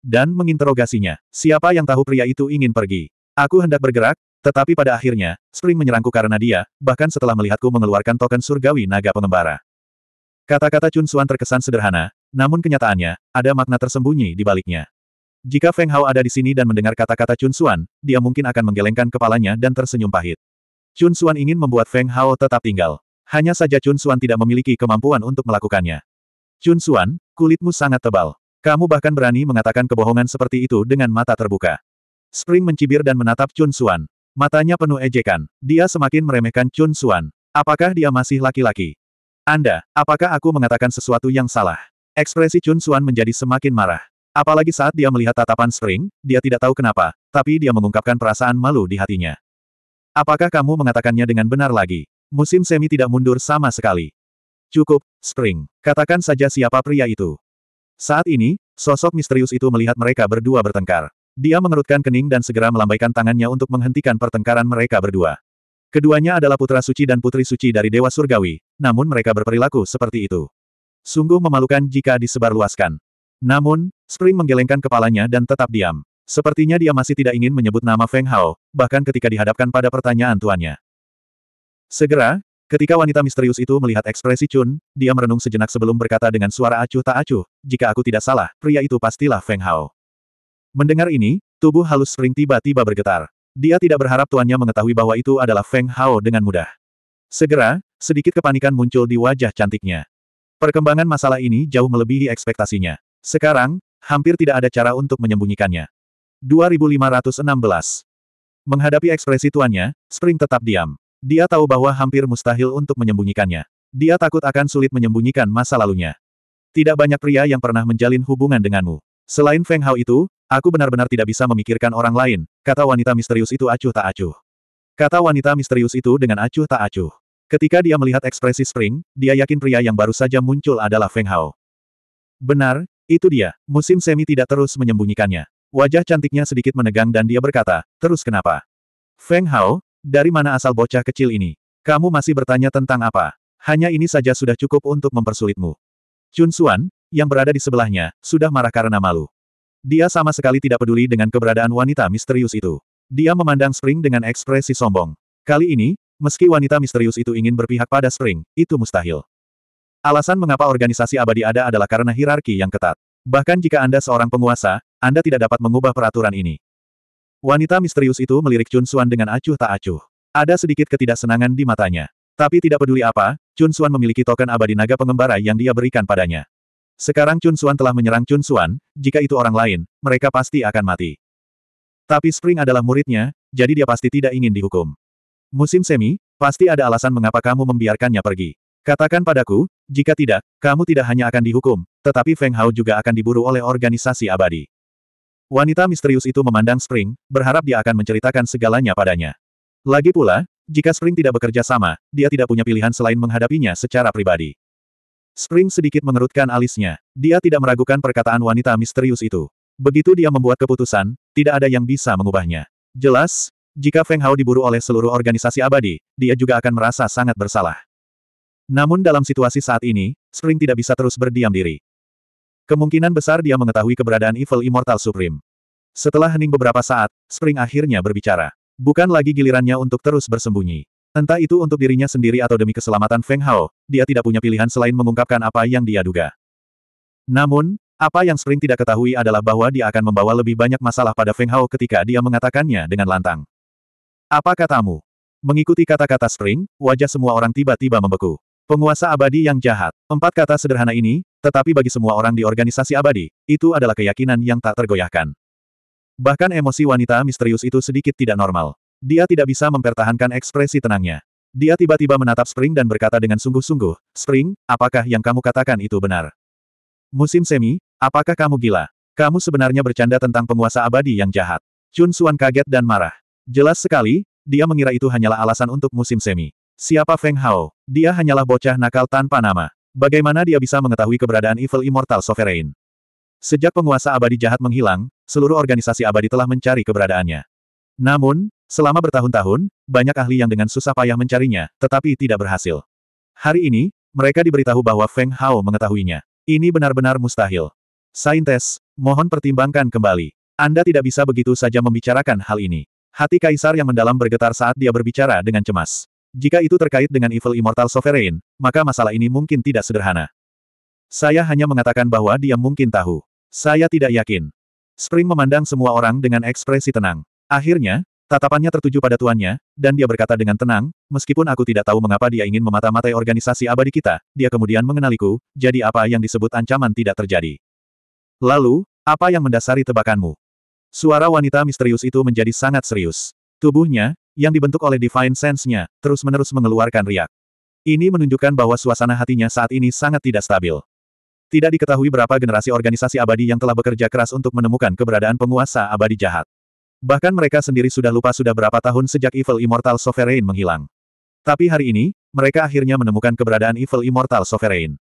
Dan menginterogasinya, siapa yang tahu pria itu ingin pergi. Aku hendak bergerak, tetapi pada akhirnya, Spring menyerangku karena dia, bahkan setelah melihatku mengeluarkan token surgawi naga pengembara. Kata-kata Chun Suan terkesan sederhana, namun kenyataannya, ada makna tersembunyi di baliknya. Jika Feng Hao ada di sini dan mendengar kata-kata Chun Xuan, dia mungkin akan menggelengkan kepalanya dan tersenyum pahit. Chun Xuan ingin membuat Feng Hao tetap tinggal. Hanya saja Chun Xuan tidak memiliki kemampuan untuk melakukannya. Chun Xuan, kulitmu sangat tebal. Kamu bahkan berani mengatakan kebohongan seperti itu dengan mata terbuka. Spring mencibir dan menatap Chun Xuan. Matanya penuh ejekan. Dia semakin meremehkan Chun Xuan. Apakah dia masih laki-laki? Anda, apakah aku mengatakan sesuatu yang salah? Ekspresi Chun Xuan menjadi semakin marah. Apalagi saat dia melihat tatapan Spring, dia tidak tahu kenapa, tapi dia mengungkapkan perasaan malu di hatinya. Apakah kamu mengatakannya dengan benar lagi? Musim semi tidak mundur sama sekali. Cukup, Spring. Katakan saja siapa pria itu. Saat ini, sosok misterius itu melihat mereka berdua bertengkar. Dia mengerutkan kening dan segera melambaikan tangannya untuk menghentikan pertengkaran mereka berdua. Keduanya adalah putra suci dan putri suci dari Dewa Surgawi, namun mereka berperilaku seperti itu. Sungguh memalukan jika disebarluaskan. Namun, Spring menggelengkan kepalanya dan tetap diam. Sepertinya dia masih tidak ingin menyebut nama Feng Hao, bahkan ketika dihadapkan pada pertanyaan tuannya. Segera, ketika wanita misterius itu melihat ekspresi Chun, dia merenung sejenak sebelum berkata dengan suara acuh tak acuh, jika aku tidak salah, pria itu pastilah Feng Hao. Mendengar ini, tubuh halus Spring tiba-tiba bergetar. Dia tidak berharap tuannya mengetahui bahwa itu adalah Feng Hao dengan mudah. Segera, sedikit kepanikan muncul di wajah cantiknya. Perkembangan masalah ini jauh melebihi ekspektasinya. Sekarang, hampir tidak ada cara untuk menyembunyikannya. 2516 Menghadapi ekspresi tuannya, Spring tetap diam. Dia tahu bahwa hampir mustahil untuk menyembunyikannya. Dia takut akan sulit menyembunyikan masa lalunya. Tidak banyak pria yang pernah menjalin hubungan denganmu. Selain Feng Hao itu, aku benar-benar tidak bisa memikirkan orang lain, kata wanita misterius itu acuh tak acuh. Kata wanita misterius itu dengan acuh tak acuh. Ketika dia melihat ekspresi Spring, dia yakin pria yang baru saja muncul adalah Feng Hao. Benar, itu dia, musim semi tidak terus menyembunyikannya. Wajah cantiknya sedikit menegang dan dia berkata, terus kenapa? Feng Hao, dari mana asal bocah kecil ini? Kamu masih bertanya tentang apa? Hanya ini saja sudah cukup untuk mempersulitmu. Chun Xuan, yang berada di sebelahnya, sudah marah karena malu. Dia sama sekali tidak peduli dengan keberadaan wanita misterius itu. Dia memandang Spring dengan ekspresi sombong. Kali ini, meski wanita misterius itu ingin berpihak pada Spring, itu mustahil. Alasan mengapa organisasi abadi ada adalah karena hierarki yang ketat. Bahkan jika Anda seorang penguasa, Anda tidak dapat mengubah peraturan ini. Wanita misterius itu melirik Chun Suan dengan acuh tak acuh. Ada sedikit ketidaksenangan di matanya. Tapi tidak peduli apa, Chun Suan memiliki token abadi naga pengembara yang dia berikan padanya. Sekarang Chun Suan telah menyerang Chun Suan, jika itu orang lain, mereka pasti akan mati. Tapi Spring adalah muridnya, jadi dia pasti tidak ingin dihukum. Musim semi, pasti ada alasan mengapa kamu membiarkannya pergi. Katakan padaku, jika tidak, kamu tidak hanya akan dihukum, tetapi Feng Hao juga akan diburu oleh organisasi abadi. Wanita misterius itu memandang Spring, berharap dia akan menceritakan segalanya padanya. Lagi pula, jika Spring tidak bekerja sama, dia tidak punya pilihan selain menghadapinya secara pribadi. Spring sedikit mengerutkan alisnya. Dia tidak meragukan perkataan wanita misterius itu. Begitu dia membuat keputusan, tidak ada yang bisa mengubahnya. Jelas, jika Feng Hao diburu oleh seluruh organisasi abadi, dia juga akan merasa sangat bersalah. Namun dalam situasi saat ini, Spring tidak bisa terus berdiam diri. Kemungkinan besar dia mengetahui keberadaan Evil Immortal Supreme. Setelah hening beberapa saat, Spring akhirnya berbicara. Bukan lagi gilirannya untuk terus bersembunyi. Entah itu untuk dirinya sendiri atau demi keselamatan Feng Hao, dia tidak punya pilihan selain mengungkapkan apa yang dia duga. Namun, apa yang Spring tidak ketahui adalah bahwa dia akan membawa lebih banyak masalah pada Feng Hao ketika dia mengatakannya dengan lantang. Apa katamu? Mengikuti kata-kata Spring, wajah semua orang tiba-tiba membeku. Penguasa abadi yang jahat. Empat kata sederhana ini, tetapi bagi semua orang di organisasi abadi, itu adalah keyakinan yang tak tergoyahkan. Bahkan emosi wanita misterius itu sedikit tidak normal. Dia tidak bisa mempertahankan ekspresi tenangnya. Dia tiba-tiba menatap Spring dan berkata dengan sungguh-sungguh, Spring, apakah yang kamu katakan itu benar? Musim semi, apakah kamu gila? Kamu sebenarnya bercanda tentang penguasa abadi yang jahat. Chun Suan kaget dan marah. Jelas sekali, dia mengira itu hanyalah alasan untuk musim semi. Siapa Feng Hao? Dia hanyalah bocah nakal tanpa nama. Bagaimana dia bisa mengetahui keberadaan Evil Immortal Sovereign? Sejak penguasa abadi jahat menghilang, seluruh organisasi abadi telah mencari keberadaannya. Namun, selama bertahun-tahun, banyak ahli yang dengan susah payah mencarinya, tetapi tidak berhasil. Hari ini, mereka diberitahu bahwa Feng Hao mengetahuinya. Ini benar-benar mustahil. Saintes, mohon pertimbangkan kembali. Anda tidak bisa begitu saja membicarakan hal ini. Hati Kaisar yang mendalam bergetar saat dia berbicara dengan cemas. Jika itu terkait dengan Evil Immortal Sovereign, maka masalah ini mungkin tidak sederhana. Saya hanya mengatakan bahwa dia mungkin tahu. Saya tidak yakin. Spring memandang semua orang dengan ekspresi tenang. Akhirnya, tatapannya tertuju pada tuannya, dan dia berkata dengan tenang, meskipun aku tidak tahu mengapa dia ingin memata-matai organisasi abadi kita, dia kemudian mengenaliku, jadi apa yang disebut ancaman tidak terjadi. Lalu, apa yang mendasari tebakanmu? Suara wanita misterius itu menjadi sangat serius. Tubuhnya, yang dibentuk oleh Divine Sense-nya, terus-menerus mengeluarkan riak. Ini menunjukkan bahwa suasana hatinya saat ini sangat tidak stabil. Tidak diketahui berapa generasi organisasi abadi yang telah bekerja keras untuk menemukan keberadaan penguasa abadi jahat. Bahkan mereka sendiri sudah lupa sudah berapa tahun sejak Evil Immortal Sovereign menghilang. Tapi hari ini, mereka akhirnya menemukan keberadaan Evil Immortal Sovereign.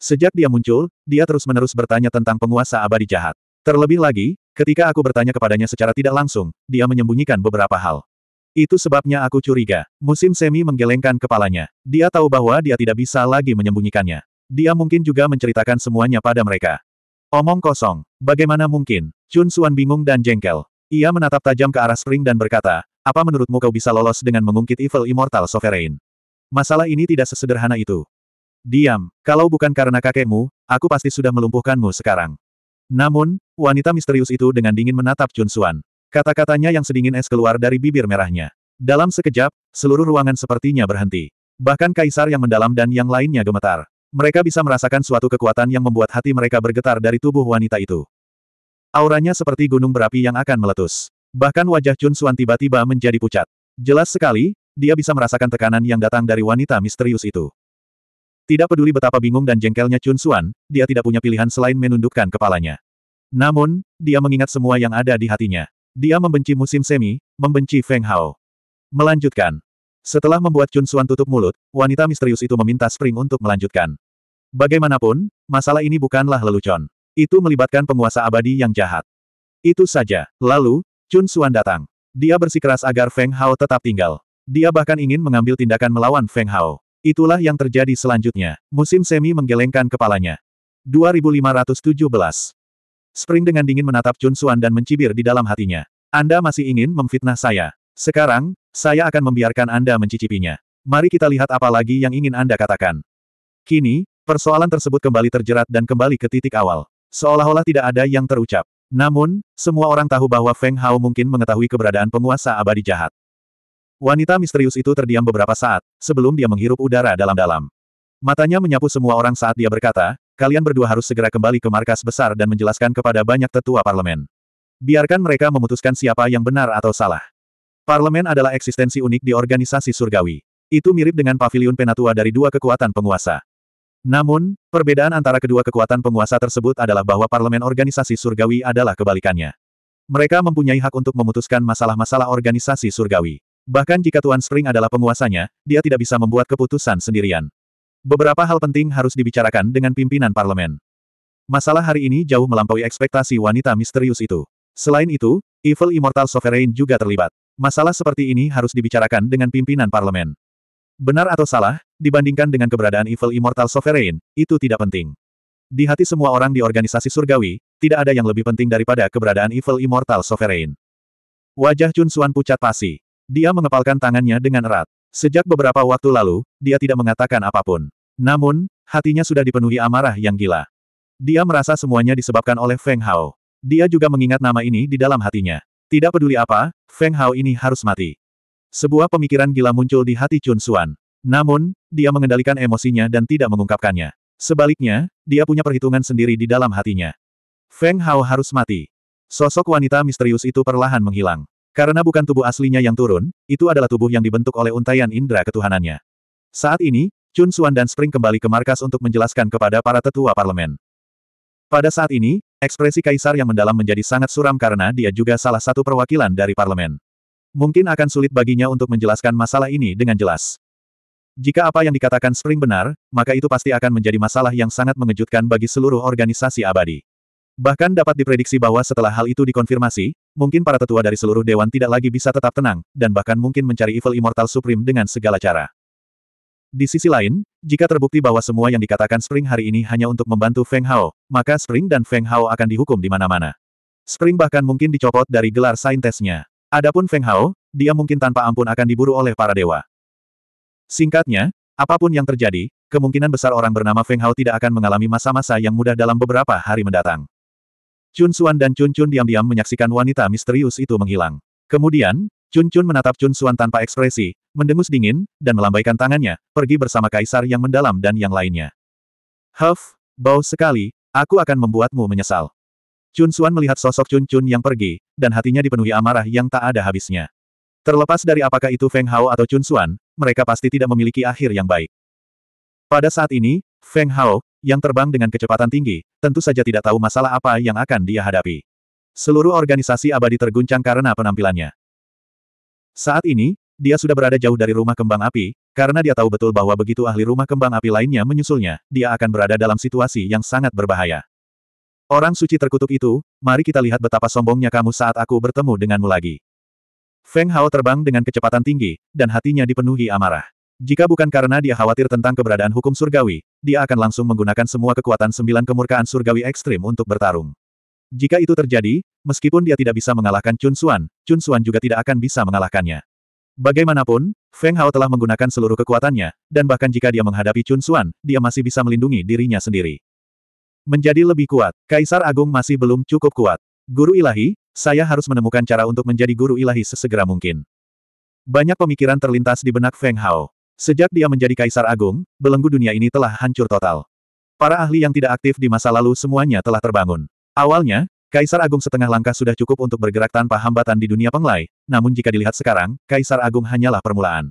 Sejak dia muncul, dia terus-menerus bertanya tentang penguasa abadi jahat. Terlebih lagi, ketika aku bertanya kepadanya secara tidak langsung, dia menyembunyikan beberapa hal. Itu sebabnya aku curiga. Musim semi menggelengkan kepalanya. Dia tahu bahwa dia tidak bisa lagi menyembunyikannya. Dia mungkin juga menceritakan semuanya pada mereka. Omong kosong. Bagaimana mungkin? Chun Suan bingung dan jengkel. Ia menatap tajam ke arah Spring dan berkata, apa menurutmu kau bisa lolos dengan mengungkit Evil Immortal Sovereign? Masalah ini tidak sesederhana itu. Diam, kalau bukan karena kakekmu, aku pasti sudah melumpuhkanmu sekarang. Namun, wanita misterius itu dengan dingin menatap Chun Suan. Kata-katanya yang sedingin es keluar dari bibir merahnya. Dalam sekejap, seluruh ruangan sepertinya berhenti. Bahkan kaisar yang mendalam dan yang lainnya gemetar. Mereka bisa merasakan suatu kekuatan yang membuat hati mereka bergetar dari tubuh wanita itu. Auranya seperti gunung berapi yang akan meletus. Bahkan wajah Chun Suan tiba-tiba menjadi pucat. Jelas sekali, dia bisa merasakan tekanan yang datang dari wanita misterius itu. Tidak peduli betapa bingung dan jengkelnya Chun Suan, dia tidak punya pilihan selain menundukkan kepalanya. Namun, dia mengingat semua yang ada di hatinya. Dia membenci musim semi, membenci Feng Hao. Melanjutkan. Setelah membuat Chun Suan tutup mulut, wanita misterius itu meminta Spring untuk melanjutkan. Bagaimanapun, masalah ini bukanlah lelucon. Itu melibatkan penguasa abadi yang jahat. Itu saja. Lalu, Chun Suan datang. Dia bersikeras agar Feng Hao tetap tinggal. Dia bahkan ingin mengambil tindakan melawan Feng Hao. Itulah yang terjadi selanjutnya. Musim semi menggelengkan kepalanya. 2517 Spring dengan dingin menatap Chun Suan dan mencibir di dalam hatinya. Anda masih ingin memfitnah saya. Sekarang, saya akan membiarkan Anda mencicipinya. Mari kita lihat apa lagi yang ingin Anda katakan. Kini, persoalan tersebut kembali terjerat dan kembali ke titik awal. Seolah-olah tidak ada yang terucap. Namun, semua orang tahu bahwa Feng Hao mungkin mengetahui keberadaan penguasa abadi jahat. Wanita misterius itu terdiam beberapa saat, sebelum dia menghirup udara dalam-dalam. Matanya menyapu semua orang saat dia berkata, kalian berdua harus segera kembali ke markas besar dan menjelaskan kepada banyak tetua parlemen. Biarkan mereka memutuskan siapa yang benar atau salah. Parlemen adalah eksistensi unik di organisasi surgawi. Itu mirip dengan pavilion penatua dari dua kekuatan penguasa. Namun, perbedaan antara kedua kekuatan penguasa tersebut adalah bahwa parlemen organisasi surgawi adalah kebalikannya. Mereka mempunyai hak untuk memutuskan masalah-masalah organisasi surgawi. Bahkan jika Tuan Spring adalah penguasanya, dia tidak bisa membuat keputusan sendirian. Beberapa hal penting harus dibicarakan dengan pimpinan parlemen. Masalah hari ini jauh melampaui ekspektasi wanita misterius itu. Selain itu, Evil Immortal Sovereign juga terlibat. Masalah seperti ini harus dibicarakan dengan pimpinan parlemen. Benar atau salah, dibandingkan dengan keberadaan Evil Immortal Sovereign, itu tidak penting. Di hati semua orang di organisasi surgawi, tidak ada yang lebih penting daripada keberadaan Evil Immortal Sovereign. Wajah Chun Suan pucat pasi. Dia mengepalkan tangannya dengan erat. Sejak beberapa waktu lalu, dia tidak mengatakan apapun. Namun, hatinya sudah dipenuhi amarah yang gila. Dia merasa semuanya disebabkan oleh Feng Hao. Dia juga mengingat nama ini di dalam hatinya. Tidak peduli apa, Feng Hao ini harus mati. Sebuah pemikiran gila muncul di hati Chun Xuan. Namun, dia mengendalikan emosinya dan tidak mengungkapkannya. Sebaliknya, dia punya perhitungan sendiri di dalam hatinya. Feng Hao harus mati. Sosok wanita misterius itu perlahan menghilang. Karena bukan tubuh aslinya yang turun, itu adalah tubuh yang dibentuk oleh untaian indera ketuhanannya. Saat ini, Chun Suan dan Spring kembali ke markas untuk menjelaskan kepada para tetua parlemen. Pada saat ini, ekspresi kaisar yang mendalam menjadi sangat suram karena dia juga salah satu perwakilan dari parlemen. Mungkin akan sulit baginya untuk menjelaskan masalah ini dengan jelas. Jika apa yang dikatakan Spring benar, maka itu pasti akan menjadi masalah yang sangat mengejutkan bagi seluruh organisasi abadi. Bahkan dapat diprediksi bahwa setelah hal itu dikonfirmasi, mungkin para tetua dari seluruh dewan tidak lagi bisa tetap tenang, dan bahkan mungkin mencari Evil Immortal Supreme dengan segala cara. Di sisi lain, jika terbukti bahwa semua yang dikatakan Spring hari ini hanya untuk membantu Feng Hao, maka Spring dan Feng Hao akan dihukum di mana-mana. Spring bahkan mungkin dicopot dari gelar saintesnya. Adapun Feng Hao, dia mungkin tanpa ampun akan diburu oleh para dewa. Singkatnya, apapun yang terjadi, kemungkinan besar orang bernama Feng Hao tidak akan mengalami masa-masa yang mudah dalam beberapa hari mendatang. Chun Xuan dan Chun Chun diam-diam menyaksikan wanita misterius itu menghilang. Kemudian, Chun Chun menatap Chun Xuan tanpa ekspresi, mendengus dingin, dan melambaikan tangannya, pergi bersama kaisar yang mendalam dan yang lainnya. Huff, bau sekali, aku akan membuatmu menyesal. Chun Xuan melihat sosok Chun Chun yang pergi, dan hatinya dipenuhi amarah yang tak ada habisnya. Terlepas dari apakah itu Feng Hao atau Chun Xuan, mereka pasti tidak memiliki akhir yang baik. Pada saat ini, Feng Hao, yang terbang dengan kecepatan tinggi, tentu saja tidak tahu masalah apa yang akan dia hadapi. Seluruh organisasi abadi terguncang karena penampilannya. Saat ini, dia sudah berada jauh dari rumah kembang api, karena dia tahu betul bahwa begitu ahli rumah kembang api lainnya menyusulnya, dia akan berada dalam situasi yang sangat berbahaya. Orang suci terkutuk itu, mari kita lihat betapa sombongnya kamu saat aku bertemu denganmu lagi. Feng Hao terbang dengan kecepatan tinggi, dan hatinya dipenuhi amarah. Jika bukan karena dia khawatir tentang keberadaan hukum surgawi, dia akan langsung menggunakan semua kekuatan sembilan kemurkaan surgawi ekstrim untuk bertarung. Jika itu terjadi, meskipun dia tidak bisa mengalahkan Chun Xuan, Chun Xuan juga tidak akan bisa mengalahkannya. Bagaimanapun, Feng Hao telah menggunakan seluruh kekuatannya, dan bahkan jika dia menghadapi Chun Xuan, dia masih bisa melindungi dirinya sendiri. Menjadi lebih kuat, Kaisar Agung masih belum cukup kuat. Guru ilahi, saya harus menemukan cara untuk menjadi guru ilahi sesegera mungkin. Banyak pemikiran terlintas di benak Feng Hao. Sejak dia menjadi kaisar agung, belenggu dunia ini telah hancur total. Para ahli yang tidak aktif di masa lalu semuanya telah terbangun. Awalnya, kaisar agung setengah langkah sudah cukup untuk bergerak tanpa hambatan di dunia penglai, namun jika dilihat sekarang, kaisar agung hanyalah permulaan.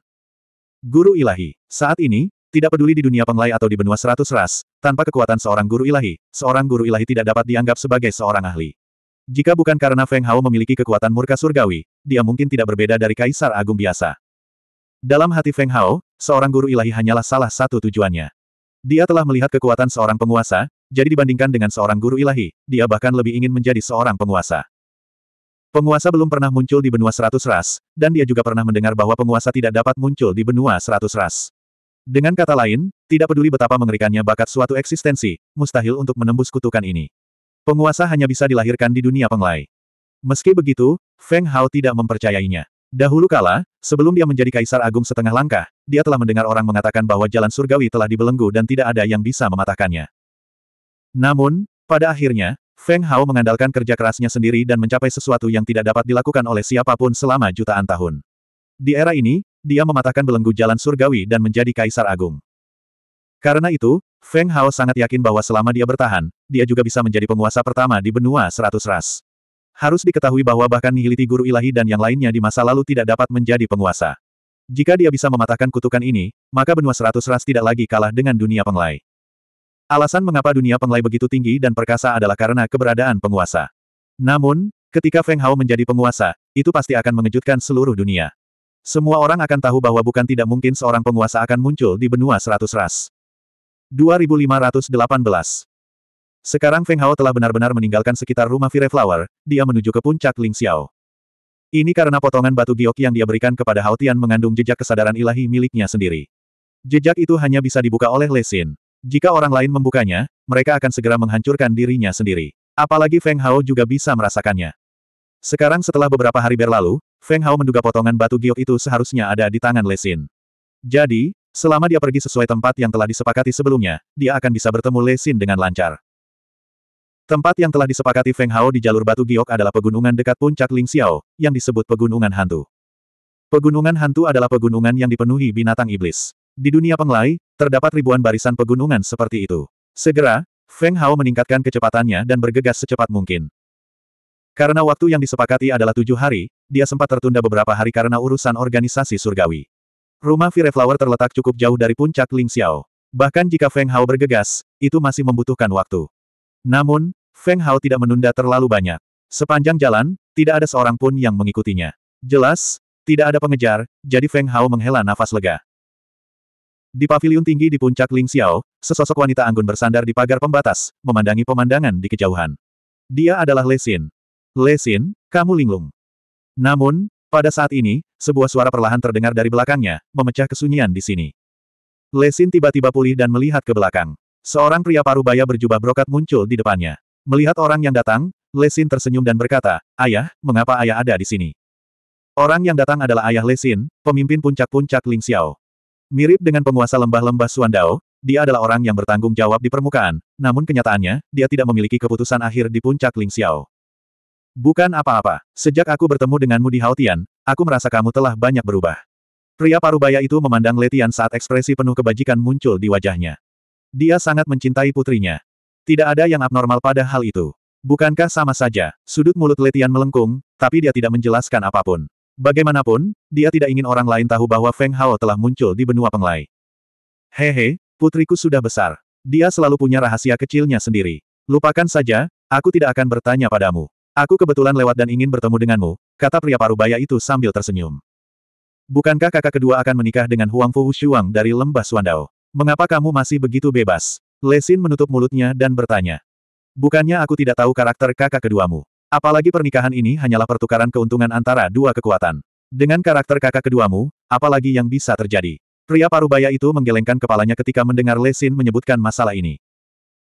Guru ilahi, saat ini, tidak peduli di dunia penglai atau di benua seratus ras, tanpa kekuatan seorang guru ilahi, seorang guru ilahi tidak dapat dianggap sebagai seorang ahli. Jika bukan karena Feng Hao memiliki kekuatan murka surgawi, dia mungkin tidak berbeda dari kaisar agung biasa. Dalam hati Feng Hao, seorang guru ilahi hanyalah salah satu tujuannya. Dia telah melihat kekuatan seorang penguasa, jadi dibandingkan dengan seorang guru ilahi, dia bahkan lebih ingin menjadi seorang penguasa. Penguasa belum pernah muncul di benua seratus ras, dan dia juga pernah mendengar bahwa penguasa tidak dapat muncul di benua seratus ras. Dengan kata lain, tidak peduli betapa mengerikannya bakat suatu eksistensi, mustahil untuk menembus kutukan ini. Penguasa hanya bisa dilahirkan di dunia penglai. Meski begitu, Feng Hao tidak mempercayainya. Dahulu kala, Sebelum dia menjadi kaisar agung setengah langkah, dia telah mendengar orang mengatakan bahwa jalan surgawi telah dibelenggu dan tidak ada yang bisa mematahkannya. Namun, pada akhirnya, Feng Hao mengandalkan kerja kerasnya sendiri dan mencapai sesuatu yang tidak dapat dilakukan oleh siapapun selama jutaan tahun. Di era ini, dia mematahkan belenggu jalan surgawi dan menjadi kaisar agung. Karena itu, Feng Hao sangat yakin bahwa selama dia bertahan, dia juga bisa menjadi penguasa pertama di benua seratus ras. Harus diketahui bahwa bahkan nihiliti guru ilahi dan yang lainnya di masa lalu tidak dapat menjadi penguasa. Jika dia bisa mematahkan kutukan ini, maka benua seratus ras tidak lagi kalah dengan dunia penglai. Alasan mengapa dunia penglai begitu tinggi dan perkasa adalah karena keberadaan penguasa. Namun, ketika Feng Hao menjadi penguasa, itu pasti akan mengejutkan seluruh dunia. Semua orang akan tahu bahwa bukan tidak mungkin seorang penguasa akan muncul di benua seratus ras. 2518 sekarang Feng Hao telah benar-benar meninggalkan sekitar rumah Fire Flower, dia menuju ke puncak Ling Xiao. Ini karena potongan batu giok yang dia berikan kepada Hao Tian mengandung jejak kesadaran ilahi miliknya sendiri. Jejak itu hanya bisa dibuka oleh Lesin. Jika orang lain membukanya, mereka akan segera menghancurkan dirinya sendiri. Apalagi Feng Hao juga bisa merasakannya. Sekarang setelah beberapa hari berlalu, Feng Hao menduga potongan batu giok itu seharusnya ada di tangan Lesin. Jadi, selama dia pergi sesuai tempat yang telah disepakati sebelumnya, dia akan bisa bertemu Lesin dengan lancar. Tempat yang telah disepakati Feng Hao di jalur batu giok adalah pegunungan dekat puncak Ling Xiao, yang disebut Pegunungan Hantu. Pegunungan Hantu adalah pegunungan yang dipenuhi binatang iblis. Di dunia penglai, terdapat ribuan barisan pegunungan seperti itu. Segera, Feng Hao meningkatkan kecepatannya dan bergegas secepat mungkin. Karena waktu yang disepakati adalah tujuh hari, dia sempat tertunda beberapa hari karena urusan organisasi surgawi. Rumah Fire Flower terletak cukup jauh dari puncak Ling Xiao. Bahkan jika Feng Hao bergegas, itu masih membutuhkan waktu. Namun, Feng Hao tidak menunda terlalu banyak. Sepanjang jalan, tidak ada seorang pun yang mengikutinya. Jelas, tidak ada pengejar, jadi Feng Hao menghela nafas lega. Di pavilion tinggi di puncak Ling Xiao, sesosok wanita anggun bersandar di pagar pembatas, memandangi pemandangan di kejauhan. Dia adalah Lesin. Lesin, kamu linglung. Namun, pada saat ini, sebuah suara perlahan terdengar dari belakangnya, memecah kesunyian di sini. Lesin tiba-tiba pulih dan melihat ke belakang. Seorang pria paruh baya berjubah brokat muncul di depannya. Melihat orang yang datang, Lesin tersenyum dan berkata, Ayah, mengapa ayah ada di sini? Orang yang datang adalah ayah Lesin, pemimpin puncak-puncak Ling Xiao. Mirip dengan penguasa lembah-lembah Suandao, dia adalah orang yang bertanggung jawab di permukaan, namun kenyataannya, dia tidak memiliki keputusan akhir di puncak Ling Xiao. Bukan apa-apa, sejak aku bertemu denganmu di Haotian, aku merasa kamu telah banyak berubah. Pria parubaya itu memandang Letian saat ekspresi penuh kebajikan muncul di wajahnya. Dia sangat mencintai putrinya, tidak ada yang abnormal pada hal itu. Bukankah sama saja, sudut mulut Letian melengkung, tapi dia tidak menjelaskan apapun. Bagaimanapun, dia tidak ingin orang lain tahu bahwa Feng Hao telah muncul di benua penglai. Hehe, putriku sudah besar. Dia selalu punya rahasia kecilnya sendiri. Lupakan saja, aku tidak akan bertanya padamu. Aku kebetulan lewat dan ingin bertemu denganmu, kata pria parubaya itu sambil tersenyum. Bukankah kakak kedua akan menikah dengan Huang Fu Shuang dari Lembah Suandao? Mengapa kamu masih begitu bebas? Lesin menutup mulutnya dan bertanya. Bukannya aku tidak tahu karakter kakak keduamu. Apalagi pernikahan ini hanyalah pertukaran keuntungan antara dua kekuatan. Dengan karakter kakak keduamu, apalagi yang bisa terjadi. Pria parubaya itu menggelengkan kepalanya ketika mendengar Lesin menyebutkan masalah ini.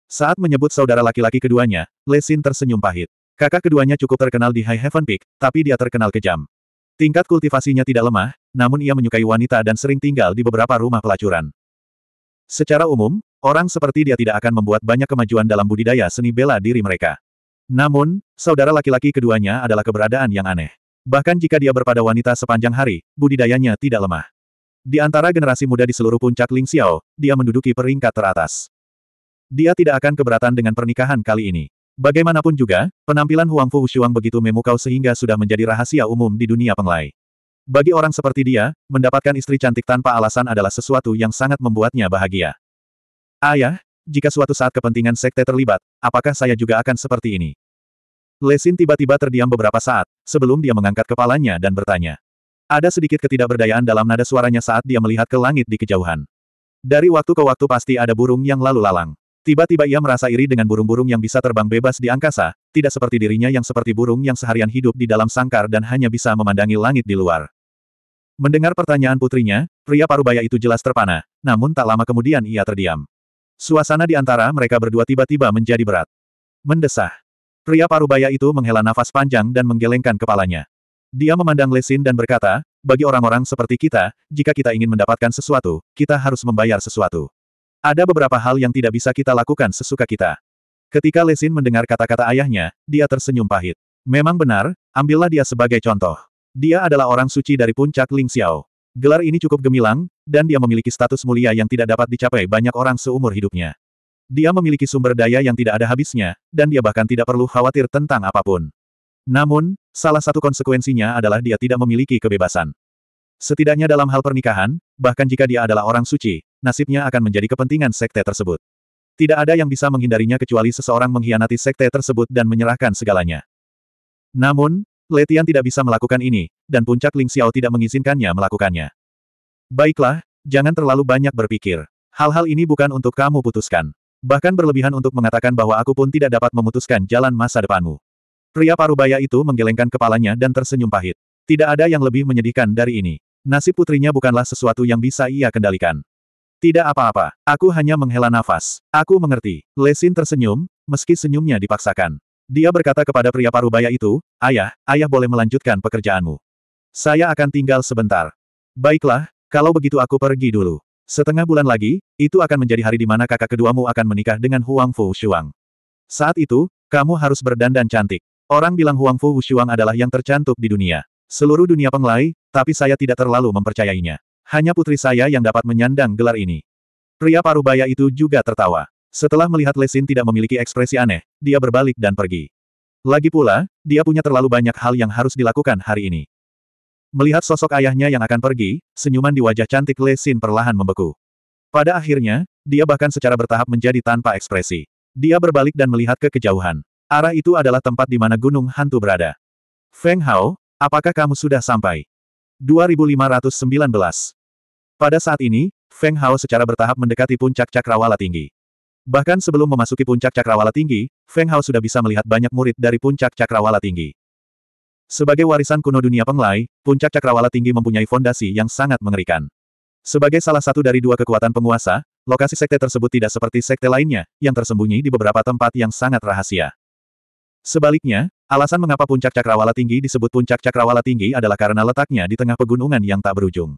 Saat menyebut saudara laki-laki keduanya, Lesin tersenyum pahit. Kakak keduanya cukup terkenal di High Heaven Peak, tapi dia terkenal kejam. Tingkat kultivasinya tidak lemah, namun ia menyukai wanita dan sering tinggal di beberapa rumah pelacuran. Secara umum, Orang seperti dia tidak akan membuat banyak kemajuan dalam budidaya seni bela diri mereka. Namun, saudara laki-laki keduanya adalah keberadaan yang aneh. Bahkan jika dia berpada wanita sepanjang hari, budidayanya tidak lemah. Di antara generasi muda di seluruh puncak Ling Xiao, dia menduduki peringkat teratas. Dia tidak akan keberatan dengan pernikahan kali ini. Bagaimanapun juga, penampilan Huang Fu Shuang begitu memukau sehingga sudah menjadi rahasia umum di dunia penglai. Bagi orang seperti dia, mendapatkan istri cantik tanpa alasan adalah sesuatu yang sangat membuatnya bahagia. Ayah, ya, jika suatu saat kepentingan sekte terlibat, apakah saya juga akan seperti ini? Lesin tiba-tiba terdiam beberapa saat, sebelum dia mengangkat kepalanya dan bertanya. Ada sedikit ketidakberdayaan dalam nada suaranya saat dia melihat ke langit di kejauhan. Dari waktu ke waktu pasti ada burung yang lalu lalang. Tiba-tiba ia merasa iri dengan burung-burung yang bisa terbang bebas di angkasa, tidak seperti dirinya yang seperti burung yang seharian hidup di dalam sangkar dan hanya bisa memandangi langit di luar. Mendengar pertanyaan putrinya, pria parubaya itu jelas terpana, namun tak lama kemudian ia terdiam. Suasana di antara mereka berdua tiba-tiba menjadi berat. Mendesah. Pria parubaya itu menghela nafas panjang dan menggelengkan kepalanya. Dia memandang Lesin dan berkata, bagi orang-orang seperti kita, jika kita ingin mendapatkan sesuatu, kita harus membayar sesuatu. Ada beberapa hal yang tidak bisa kita lakukan sesuka kita. Ketika Lesin mendengar kata-kata ayahnya, dia tersenyum pahit. Memang benar, ambillah dia sebagai contoh. Dia adalah orang suci dari puncak Ling Xiao. Gelar ini cukup gemilang, dan dia memiliki status mulia yang tidak dapat dicapai banyak orang seumur hidupnya. Dia memiliki sumber daya yang tidak ada habisnya, dan dia bahkan tidak perlu khawatir tentang apapun. Namun, salah satu konsekuensinya adalah dia tidak memiliki kebebasan. Setidaknya dalam hal pernikahan, bahkan jika dia adalah orang suci, nasibnya akan menjadi kepentingan sekte tersebut. Tidak ada yang bisa menghindarinya kecuali seseorang mengkhianati sekte tersebut dan menyerahkan segalanya. Namun, Letian tidak bisa melakukan ini, dan puncak Ling Xiao tidak mengizinkannya melakukannya. Baiklah, jangan terlalu banyak berpikir. Hal-hal ini bukan untuk kamu putuskan. Bahkan berlebihan untuk mengatakan bahwa aku pun tidak dapat memutuskan jalan masa depanmu. Pria parubaya itu menggelengkan kepalanya dan tersenyum pahit. Tidak ada yang lebih menyedihkan dari ini. Nasib putrinya bukanlah sesuatu yang bisa ia kendalikan. Tidak apa-apa, aku hanya menghela nafas. Aku mengerti. Lesin tersenyum, meski senyumnya dipaksakan. Dia berkata kepada pria parubaya itu, Ayah, ayah boleh melanjutkan pekerjaanmu. Saya akan tinggal sebentar. Baiklah, kalau begitu aku pergi dulu. Setengah bulan lagi, itu akan menjadi hari di mana kakak keduamu akan menikah dengan Huang Fu Shuang. Saat itu, kamu harus berdandan cantik. Orang bilang Huang Fu Shuang adalah yang tercantik di dunia. Seluruh dunia penglai, tapi saya tidak terlalu mempercayainya. Hanya putri saya yang dapat menyandang gelar ini. Pria parubaya itu juga tertawa. Setelah melihat Lesin tidak memiliki ekspresi aneh, dia berbalik dan pergi. Lagi pula, dia punya terlalu banyak hal yang harus dilakukan hari ini. Melihat sosok ayahnya yang akan pergi, senyuman di wajah cantik Lesin perlahan membeku. Pada akhirnya, dia bahkan secara bertahap menjadi tanpa ekspresi. Dia berbalik dan melihat ke kejauhan. Arah itu adalah tempat di mana gunung hantu berada. Feng Hao, apakah kamu sudah sampai? 2519 Pada saat ini, Feng Hao secara bertahap mendekati puncak cakrawala tinggi. Bahkan sebelum memasuki puncak cakrawala tinggi, Feng Hao sudah bisa melihat banyak murid dari puncak cakrawala tinggi. Sebagai warisan kuno dunia penglai, puncak cakrawala tinggi mempunyai fondasi yang sangat mengerikan. Sebagai salah satu dari dua kekuatan penguasa, lokasi sekte tersebut tidak seperti sekte lainnya, yang tersembunyi di beberapa tempat yang sangat rahasia. Sebaliknya, alasan mengapa puncak cakrawala tinggi disebut puncak cakrawala tinggi adalah karena letaknya di tengah pegunungan yang tak berujung.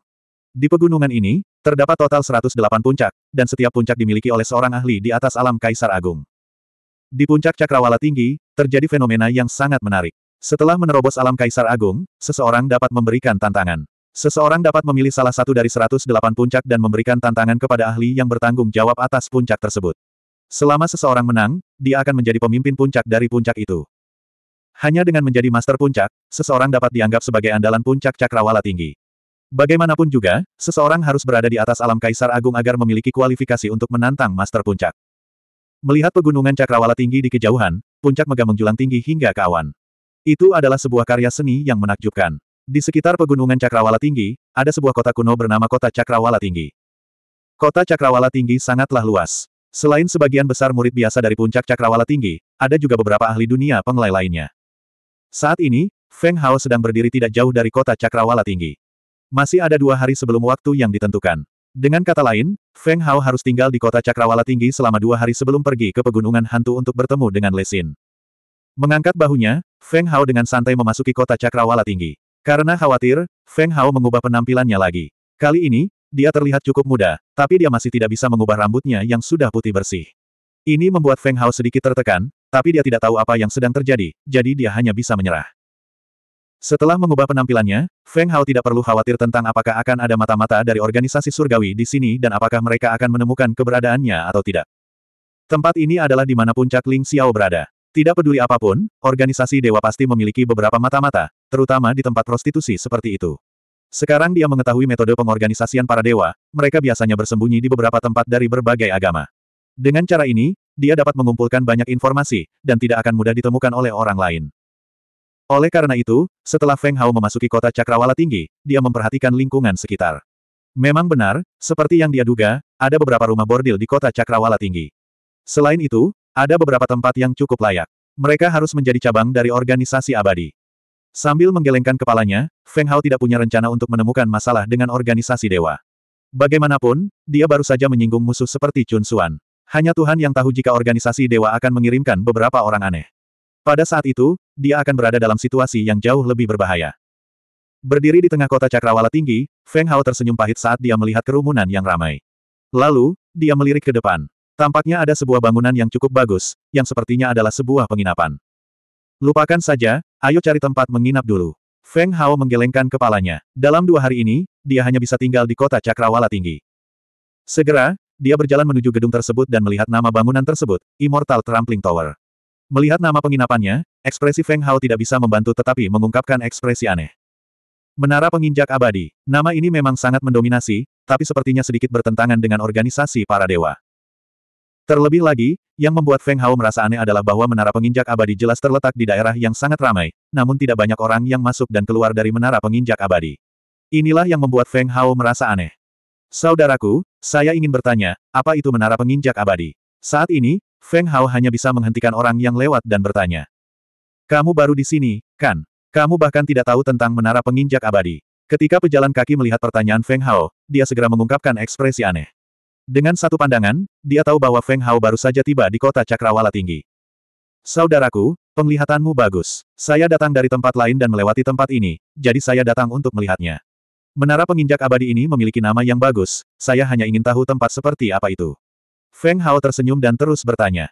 Di pegunungan ini, terdapat total 108 puncak, dan setiap puncak dimiliki oleh seorang ahli di atas alam Kaisar Agung. Di puncak Cakrawala Tinggi, terjadi fenomena yang sangat menarik. Setelah menerobos alam Kaisar Agung, seseorang dapat memberikan tantangan. Seseorang dapat memilih salah satu dari 108 puncak dan memberikan tantangan kepada ahli yang bertanggung jawab atas puncak tersebut. Selama seseorang menang, dia akan menjadi pemimpin puncak dari puncak itu. Hanya dengan menjadi master puncak, seseorang dapat dianggap sebagai andalan puncak cakrawala tinggi. Bagaimanapun juga, seseorang harus berada di atas alam Kaisar Agung agar memiliki kualifikasi untuk menantang Master Puncak. Melihat pegunungan cakrawala tinggi di kejauhan, puncak megah menjulang tinggi hingga ke awan. Itu adalah sebuah karya seni yang menakjubkan. Di sekitar pegunungan cakrawala tinggi, ada sebuah kota kuno bernama Kota Cakrawala Tinggi. Kota Cakrawala Tinggi sangatlah luas. Selain sebagian besar murid biasa dari puncak Cakrawala Tinggi, ada juga beberapa ahli dunia pengelai lainnya. Saat ini, Feng Hao sedang berdiri tidak jauh dari kota Cakrawala Tinggi. Masih ada dua hari sebelum waktu yang ditentukan. Dengan kata lain, Feng Hao harus tinggal di kota Cakrawala Tinggi selama dua hari sebelum pergi ke Pegunungan Hantu untuk bertemu dengan Lesin. Mengangkat bahunya, Feng Hao dengan santai memasuki kota Cakrawala Tinggi. Karena khawatir, Feng Hao mengubah penampilannya lagi. Kali ini, dia terlihat cukup muda, tapi dia masih tidak bisa mengubah rambutnya yang sudah putih bersih. Ini membuat Feng Hao sedikit tertekan, tapi dia tidak tahu apa yang sedang terjadi, jadi dia hanya bisa menyerah. Setelah mengubah penampilannya, Feng Hao tidak perlu khawatir tentang apakah akan ada mata-mata dari organisasi surgawi di sini dan apakah mereka akan menemukan keberadaannya atau tidak. Tempat ini adalah di mana puncak Ling Xiao berada. Tidak peduli apapun, organisasi dewa pasti memiliki beberapa mata-mata, terutama di tempat prostitusi seperti itu. Sekarang dia mengetahui metode pengorganisasian para dewa, mereka biasanya bersembunyi di beberapa tempat dari berbagai agama. Dengan cara ini, dia dapat mengumpulkan banyak informasi, dan tidak akan mudah ditemukan oleh orang lain. Oleh karena itu, setelah Feng Hao memasuki kota Cakrawala Tinggi, dia memperhatikan lingkungan sekitar. Memang benar, seperti yang dia duga, ada beberapa rumah bordil di kota Cakrawala Tinggi. Selain itu, ada beberapa tempat yang cukup layak. Mereka harus menjadi cabang dari organisasi abadi. Sambil menggelengkan kepalanya, Feng Hao tidak punya rencana untuk menemukan masalah dengan organisasi dewa. Bagaimanapun, dia baru saja menyinggung musuh seperti Chun Xuan. Hanya Tuhan yang tahu jika organisasi dewa akan mengirimkan beberapa orang aneh. Pada saat itu, dia akan berada dalam situasi yang jauh lebih berbahaya. Berdiri di tengah kota cakrawala tinggi, Feng Hao tersenyum pahit saat dia melihat kerumunan yang ramai. Lalu, dia melirik ke depan. Tampaknya ada sebuah bangunan yang cukup bagus, yang sepertinya adalah sebuah penginapan. Lupakan saja, ayo cari tempat menginap dulu. Feng Hao menggelengkan kepalanya. Dalam dua hari ini, dia hanya bisa tinggal di kota Cakrawala Tinggi. Segera, dia berjalan menuju gedung tersebut dan melihat nama bangunan tersebut, Immortal Trampling Tower. Melihat nama penginapannya, ekspresi Feng Hao tidak bisa membantu tetapi mengungkapkan ekspresi aneh. Menara Penginjak Abadi, nama ini memang sangat mendominasi, tapi sepertinya sedikit bertentangan dengan organisasi para dewa. Terlebih lagi, yang membuat Feng Hao merasa aneh adalah bahwa Menara Penginjak Abadi jelas terletak di daerah yang sangat ramai, namun tidak banyak orang yang masuk dan keluar dari Menara Penginjak Abadi. Inilah yang membuat Feng Hao merasa aneh. Saudaraku, saya ingin bertanya, apa itu Menara Penginjak Abadi? Saat ini, Feng Hao hanya bisa menghentikan orang yang lewat dan bertanya. Kamu baru di sini, kan? Kamu bahkan tidak tahu tentang menara penginjak abadi. Ketika pejalan kaki melihat pertanyaan Feng Hao, dia segera mengungkapkan ekspresi aneh. Dengan satu pandangan, dia tahu bahwa Feng Hao baru saja tiba di kota Cakrawala Tinggi. Saudaraku, penglihatanmu bagus. Saya datang dari tempat lain dan melewati tempat ini, jadi saya datang untuk melihatnya. Menara penginjak abadi ini memiliki nama yang bagus, saya hanya ingin tahu tempat seperti apa itu. Feng Hao tersenyum dan terus bertanya.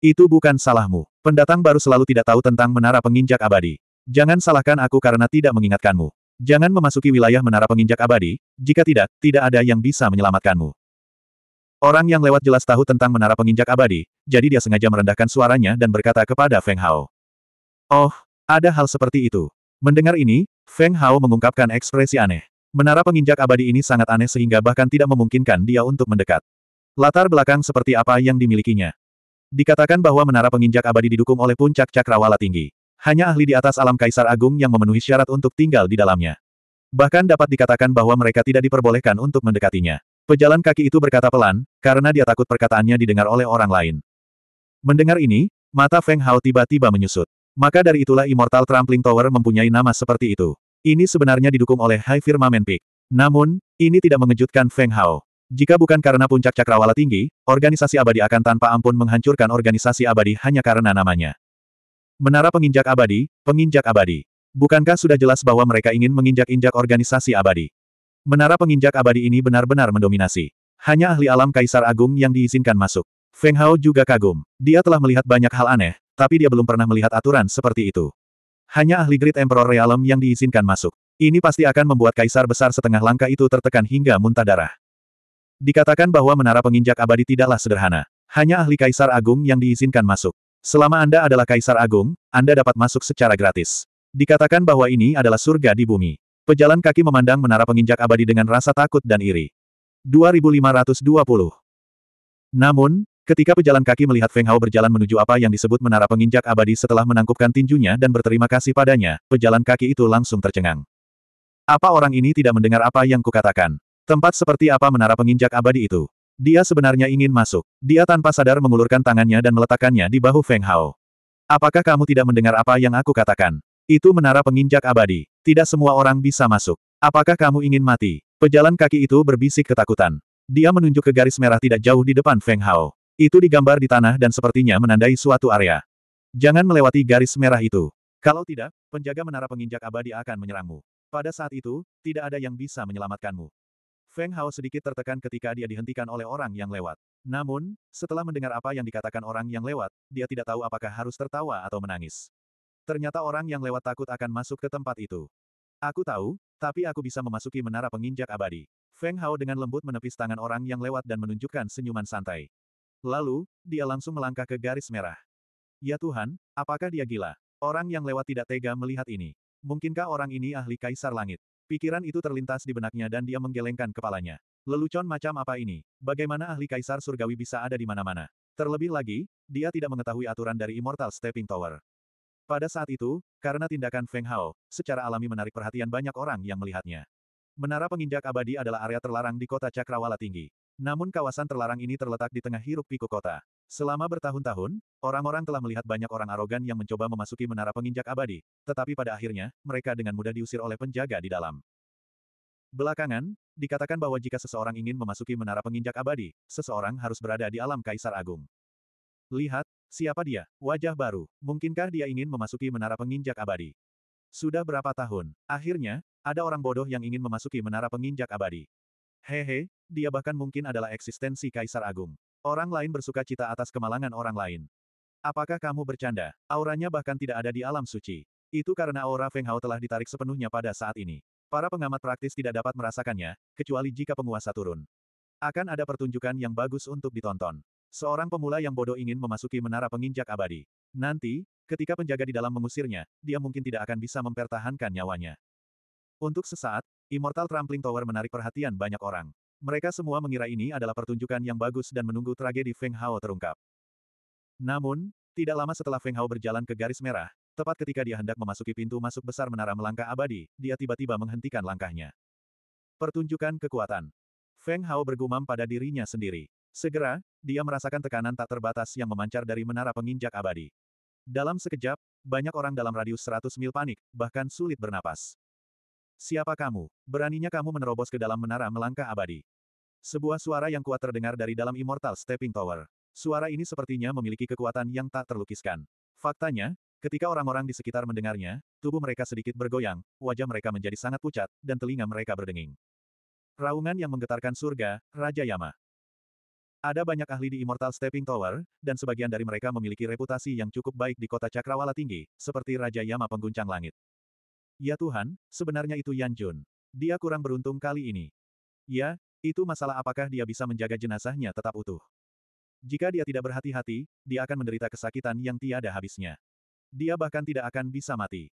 Itu bukan salahmu. Pendatang baru selalu tidak tahu tentang menara penginjak abadi. Jangan salahkan aku karena tidak mengingatkanmu. Jangan memasuki wilayah menara penginjak abadi, jika tidak, tidak ada yang bisa menyelamatkanmu. Orang yang lewat jelas tahu tentang menara penginjak abadi, jadi dia sengaja merendahkan suaranya dan berkata kepada Feng Hao. Oh, ada hal seperti itu. Mendengar ini, Feng Hao mengungkapkan ekspresi aneh. Menara penginjak abadi ini sangat aneh sehingga bahkan tidak memungkinkan dia untuk mendekat. Latar belakang seperti apa yang dimilikinya. Dikatakan bahwa menara penginjak abadi didukung oleh puncak cakrawala tinggi. Hanya ahli di atas alam kaisar agung yang memenuhi syarat untuk tinggal di dalamnya. Bahkan dapat dikatakan bahwa mereka tidak diperbolehkan untuk mendekatinya. Pejalan kaki itu berkata pelan, karena dia takut perkataannya didengar oleh orang lain. Mendengar ini, mata Feng Hao tiba-tiba menyusut. Maka dari itulah Immortal Trampling Tower mempunyai nama seperti itu. Ini sebenarnya didukung oleh High Firmament Peak. Namun, ini tidak mengejutkan Feng Hao. Jika bukan karena puncak cakrawala tinggi, organisasi abadi akan tanpa ampun menghancurkan organisasi abadi hanya karena namanya. Menara penginjak abadi, penginjak abadi. Bukankah sudah jelas bahwa mereka ingin menginjak-injak organisasi abadi? Menara penginjak abadi ini benar-benar mendominasi. Hanya ahli alam Kaisar Agung yang diizinkan masuk. Feng Hao juga kagum. Dia telah melihat banyak hal aneh, tapi dia belum pernah melihat aturan seperti itu. Hanya ahli Great Emperor Realm yang diizinkan masuk. Ini pasti akan membuat Kaisar besar setengah langkah itu tertekan hingga muntah darah. Dikatakan bahwa menara penginjak abadi tidaklah sederhana. Hanya ahli Kaisar Agung yang diizinkan masuk. Selama Anda adalah Kaisar Agung, Anda dapat masuk secara gratis. Dikatakan bahwa ini adalah surga di bumi. Pejalan kaki memandang menara penginjak abadi dengan rasa takut dan iri. 2520 Namun, Ketika pejalan kaki melihat Feng Hao berjalan menuju apa yang disebut menara penginjak abadi setelah menangkupkan tinjunya dan berterima kasih padanya, pejalan kaki itu langsung tercengang. Apa orang ini tidak mendengar apa yang kukatakan? Tempat seperti apa menara penginjak abadi itu? Dia sebenarnya ingin masuk. Dia tanpa sadar mengulurkan tangannya dan meletakkannya di bahu Feng Hao. Apakah kamu tidak mendengar apa yang aku katakan? Itu menara penginjak abadi. Tidak semua orang bisa masuk. Apakah kamu ingin mati? Pejalan kaki itu berbisik ketakutan. Dia menunjuk ke garis merah tidak jauh di depan Feng Hao. Itu digambar di tanah dan sepertinya menandai suatu area. Jangan melewati garis merah itu. Kalau tidak, penjaga menara penginjak abadi akan menyerangmu. Pada saat itu, tidak ada yang bisa menyelamatkanmu. Feng Hao sedikit tertekan ketika dia dihentikan oleh orang yang lewat. Namun, setelah mendengar apa yang dikatakan orang yang lewat, dia tidak tahu apakah harus tertawa atau menangis. Ternyata orang yang lewat takut akan masuk ke tempat itu. Aku tahu, tapi aku bisa memasuki menara penginjak abadi. Feng Hao dengan lembut menepis tangan orang yang lewat dan menunjukkan senyuman santai. Lalu, dia langsung melangkah ke garis merah. Ya Tuhan, apakah dia gila? Orang yang lewat tidak tega melihat ini. Mungkinkah orang ini ahli kaisar langit? Pikiran itu terlintas di benaknya dan dia menggelengkan kepalanya. Lelucon macam apa ini? Bagaimana ahli kaisar surgawi bisa ada di mana-mana? Terlebih lagi, dia tidak mengetahui aturan dari Immortal Stepping Tower. Pada saat itu, karena tindakan Feng Hao, secara alami menarik perhatian banyak orang yang melihatnya. Menara penginjak abadi adalah area terlarang di kota Cakrawala Tinggi. Namun kawasan terlarang ini terletak di tengah hiruk pikuk kota. Selama bertahun-tahun, orang-orang telah melihat banyak orang arogan yang mencoba memasuki menara penginjak abadi, tetapi pada akhirnya, mereka dengan mudah diusir oleh penjaga di dalam. Belakangan, dikatakan bahwa jika seseorang ingin memasuki menara penginjak abadi, seseorang harus berada di alam Kaisar Agung. Lihat, siapa dia, wajah baru, mungkinkah dia ingin memasuki menara penginjak abadi? Sudah berapa tahun, akhirnya, ada orang bodoh yang ingin memasuki menara penginjak abadi. Hehe, dia bahkan mungkin adalah eksistensi Kaisar Agung. Orang lain bersuka cita atas kemalangan orang lain. Apakah kamu bercanda? Auranya bahkan tidak ada di alam suci. Itu karena aura Feng Hao telah ditarik sepenuhnya pada saat ini. Para pengamat praktis tidak dapat merasakannya, kecuali jika penguasa turun. Akan ada pertunjukan yang bagus untuk ditonton. Seorang pemula yang bodoh ingin memasuki menara penginjak abadi. Nanti, ketika penjaga di dalam mengusirnya, dia mungkin tidak akan bisa mempertahankan nyawanya. Untuk sesaat, Immortal Trampling Tower menarik perhatian banyak orang. Mereka semua mengira ini adalah pertunjukan yang bagus dan menunggu tragedi Feng Hao terungkap. Namun, tidak lama setelah Feng Hao berjalan ke garis merah, tepat ketika dia hendak memasuki pintu masuk besar menara melangkah abadi, dia tiba-tiba menghentikan langkahnya. Pertunjukan kekuatan. Feng Hao bergumam pada dirinya sendiri. Segera, dia merasakan tekanan tak terbatas yang memancar dari menara penginjak abadi. Dalam sekejap, banyak orang dalam radius 100 mil panik, bahkan sulit bernapas. Siapa kamu? Beraninya kamu menerobos ke dalam menara melangkah abadi. Sebuah suara yang kuat terdengar dari dalam Immortal Stepping Tower. Suara ini sepertinya memiliki kekuatan yang tak terlukiskan. Faktanya, ketika orang-orang di sekitar mendengarnya, tubuh mereka sedikit bergoyang, wajah mereka menjadi sangat pucat, dan telinga mereka berdenging. Raungan yang menggetarkan surga, Raja Yama. Ada banyak ahli di Immortal Stepping Tower, dan sebagian dari mereka memiliki reputasi yang cukup baik di kota Cakrawala Tinggi, seperti Raja Yama Pengguncang Langit. Ya Tuhan, sebenarnya itu Yan Jun. Dia kurang beruntung kali ini. Ya, itu masalah apakah dia bisa menjaga jenazahnya tetap utuh. Jika dia tidak berhati-hati, dia akan menderita kesakitan yang tiada habisnya. Dia bahkan tidak akan bisa mati.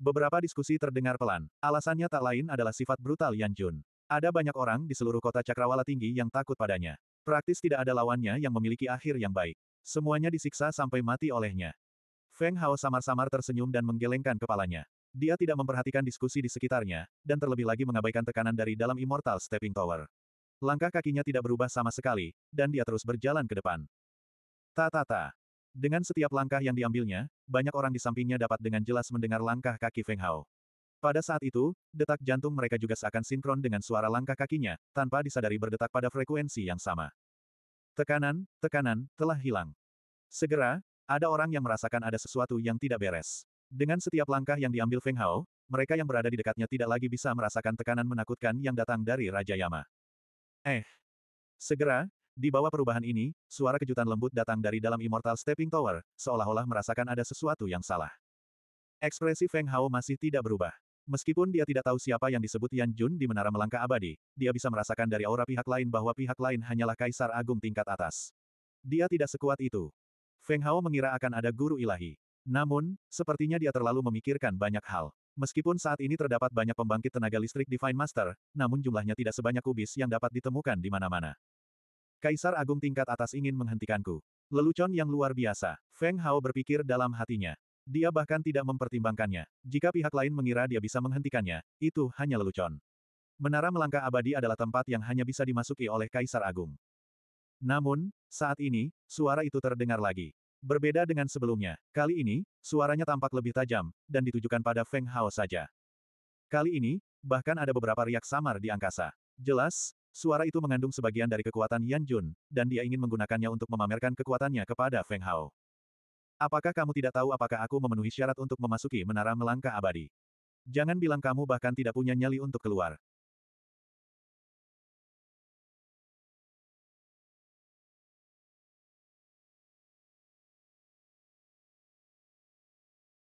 Beberapa diskusi terdengar pelan. Alasannya tak lain adalah sifat brutal Yan Jun. Ada banyak orang di seluruh kota Cakrawala Tinggi yang takut padanya. Praktis tidak ada lawannya yang memiliki akhir yang baik. Semuanya disiksa sampai mati olehnya. Feng Hao samar-samar tersenyum dan menggelengkan kepalanya. Dia tidak memperhatikan diskusi di sekitarnya, dan terlebih lagi mengabaikan tekanan dari dalam Immortal Stepping Tower. Langkah kakinya tidak berubah sama sekali, dan dia terus berjalan ke depan. Ta-ta-ta. Dengan setiap langkah yang diambilnya, banyak orang di sampingnya dapat dengan jelas mendengar langkah kaki Feng Hao. Pada saat itu, detak jantung mereka juga seakan sinkron dengan suara langkah kakinya, tanpa disadari berdetak pada frekuensi yang sama. Tekanan, tekanan, telah hilang. Segera, ada orang yang merasakan ada sesuatu yang tidak beres. Dengan setiap langkah yang diambil Feng Hao, mereka yang berada di dekatnya tidak lagi bisa merasakan tekanan menakutkan yang datang dari Raja Yama. Eh. Segera, di bawah perubahan ini, suara kejutan lembut datang dari dalam Immortal Stepping Tower, seolah-olah merasakan ada sesuatu yang salah. Ekspresi Feng Hao masih tidak berubah. Meskipun dia tidak tahu siapa yang disebut Yan Jun di Menara Melangkah Abadi, dia bisa merasakan dari aura pihak lain bahwa pihak lain hanyalah Kaisar Agung tingkat atas. Dia tidak sekuat itu. Feng Hao mengira akan ada guru ilahi. Namun, sepertinya dia terlalu memikirkan banyak hal. Meskipun saat ini terdapat banyak pembangkit tenaga listrik Divine Master, namun jumlahnya tidak sebanyak kubis yang dapat ditemukan di mana-mana. Kaisar Agung tingkat atas ingin menghentikanku. Lelucon yang luar biasa. Feng Hao berpikir dalam hatinya. Dia bahkan tidak mempertimbangkannya. Jika pihak lain mengira dia bisa menghentikannya, itu hanya lelucon. Menara Melangkah Abadi adalah tempat yang hanya bisa dimasuki oleh Kaisar Agung. Namun, saat ini, suara itu terdengar lagi. Berbeda dengan sebelumnya, kali ini, suaranya tampak lebih tajam, dan ditujukan pada Feng Hao saja. Kali ini, bahkan ada beberapa riak samar di angkasa. Jelas, suara itu mengandung sebagian dari kekuatan Yan Jun, dan dia ingin menggunakannya untuk memamerkan kekuatannya kepada Feng Hao. Apakah kamu tidak tahu apakah aku memenuhi syarat untuk memasuki menara melangkah abadi? Jangan bilang kamu bahkan tidak punya nyali untuk keluar.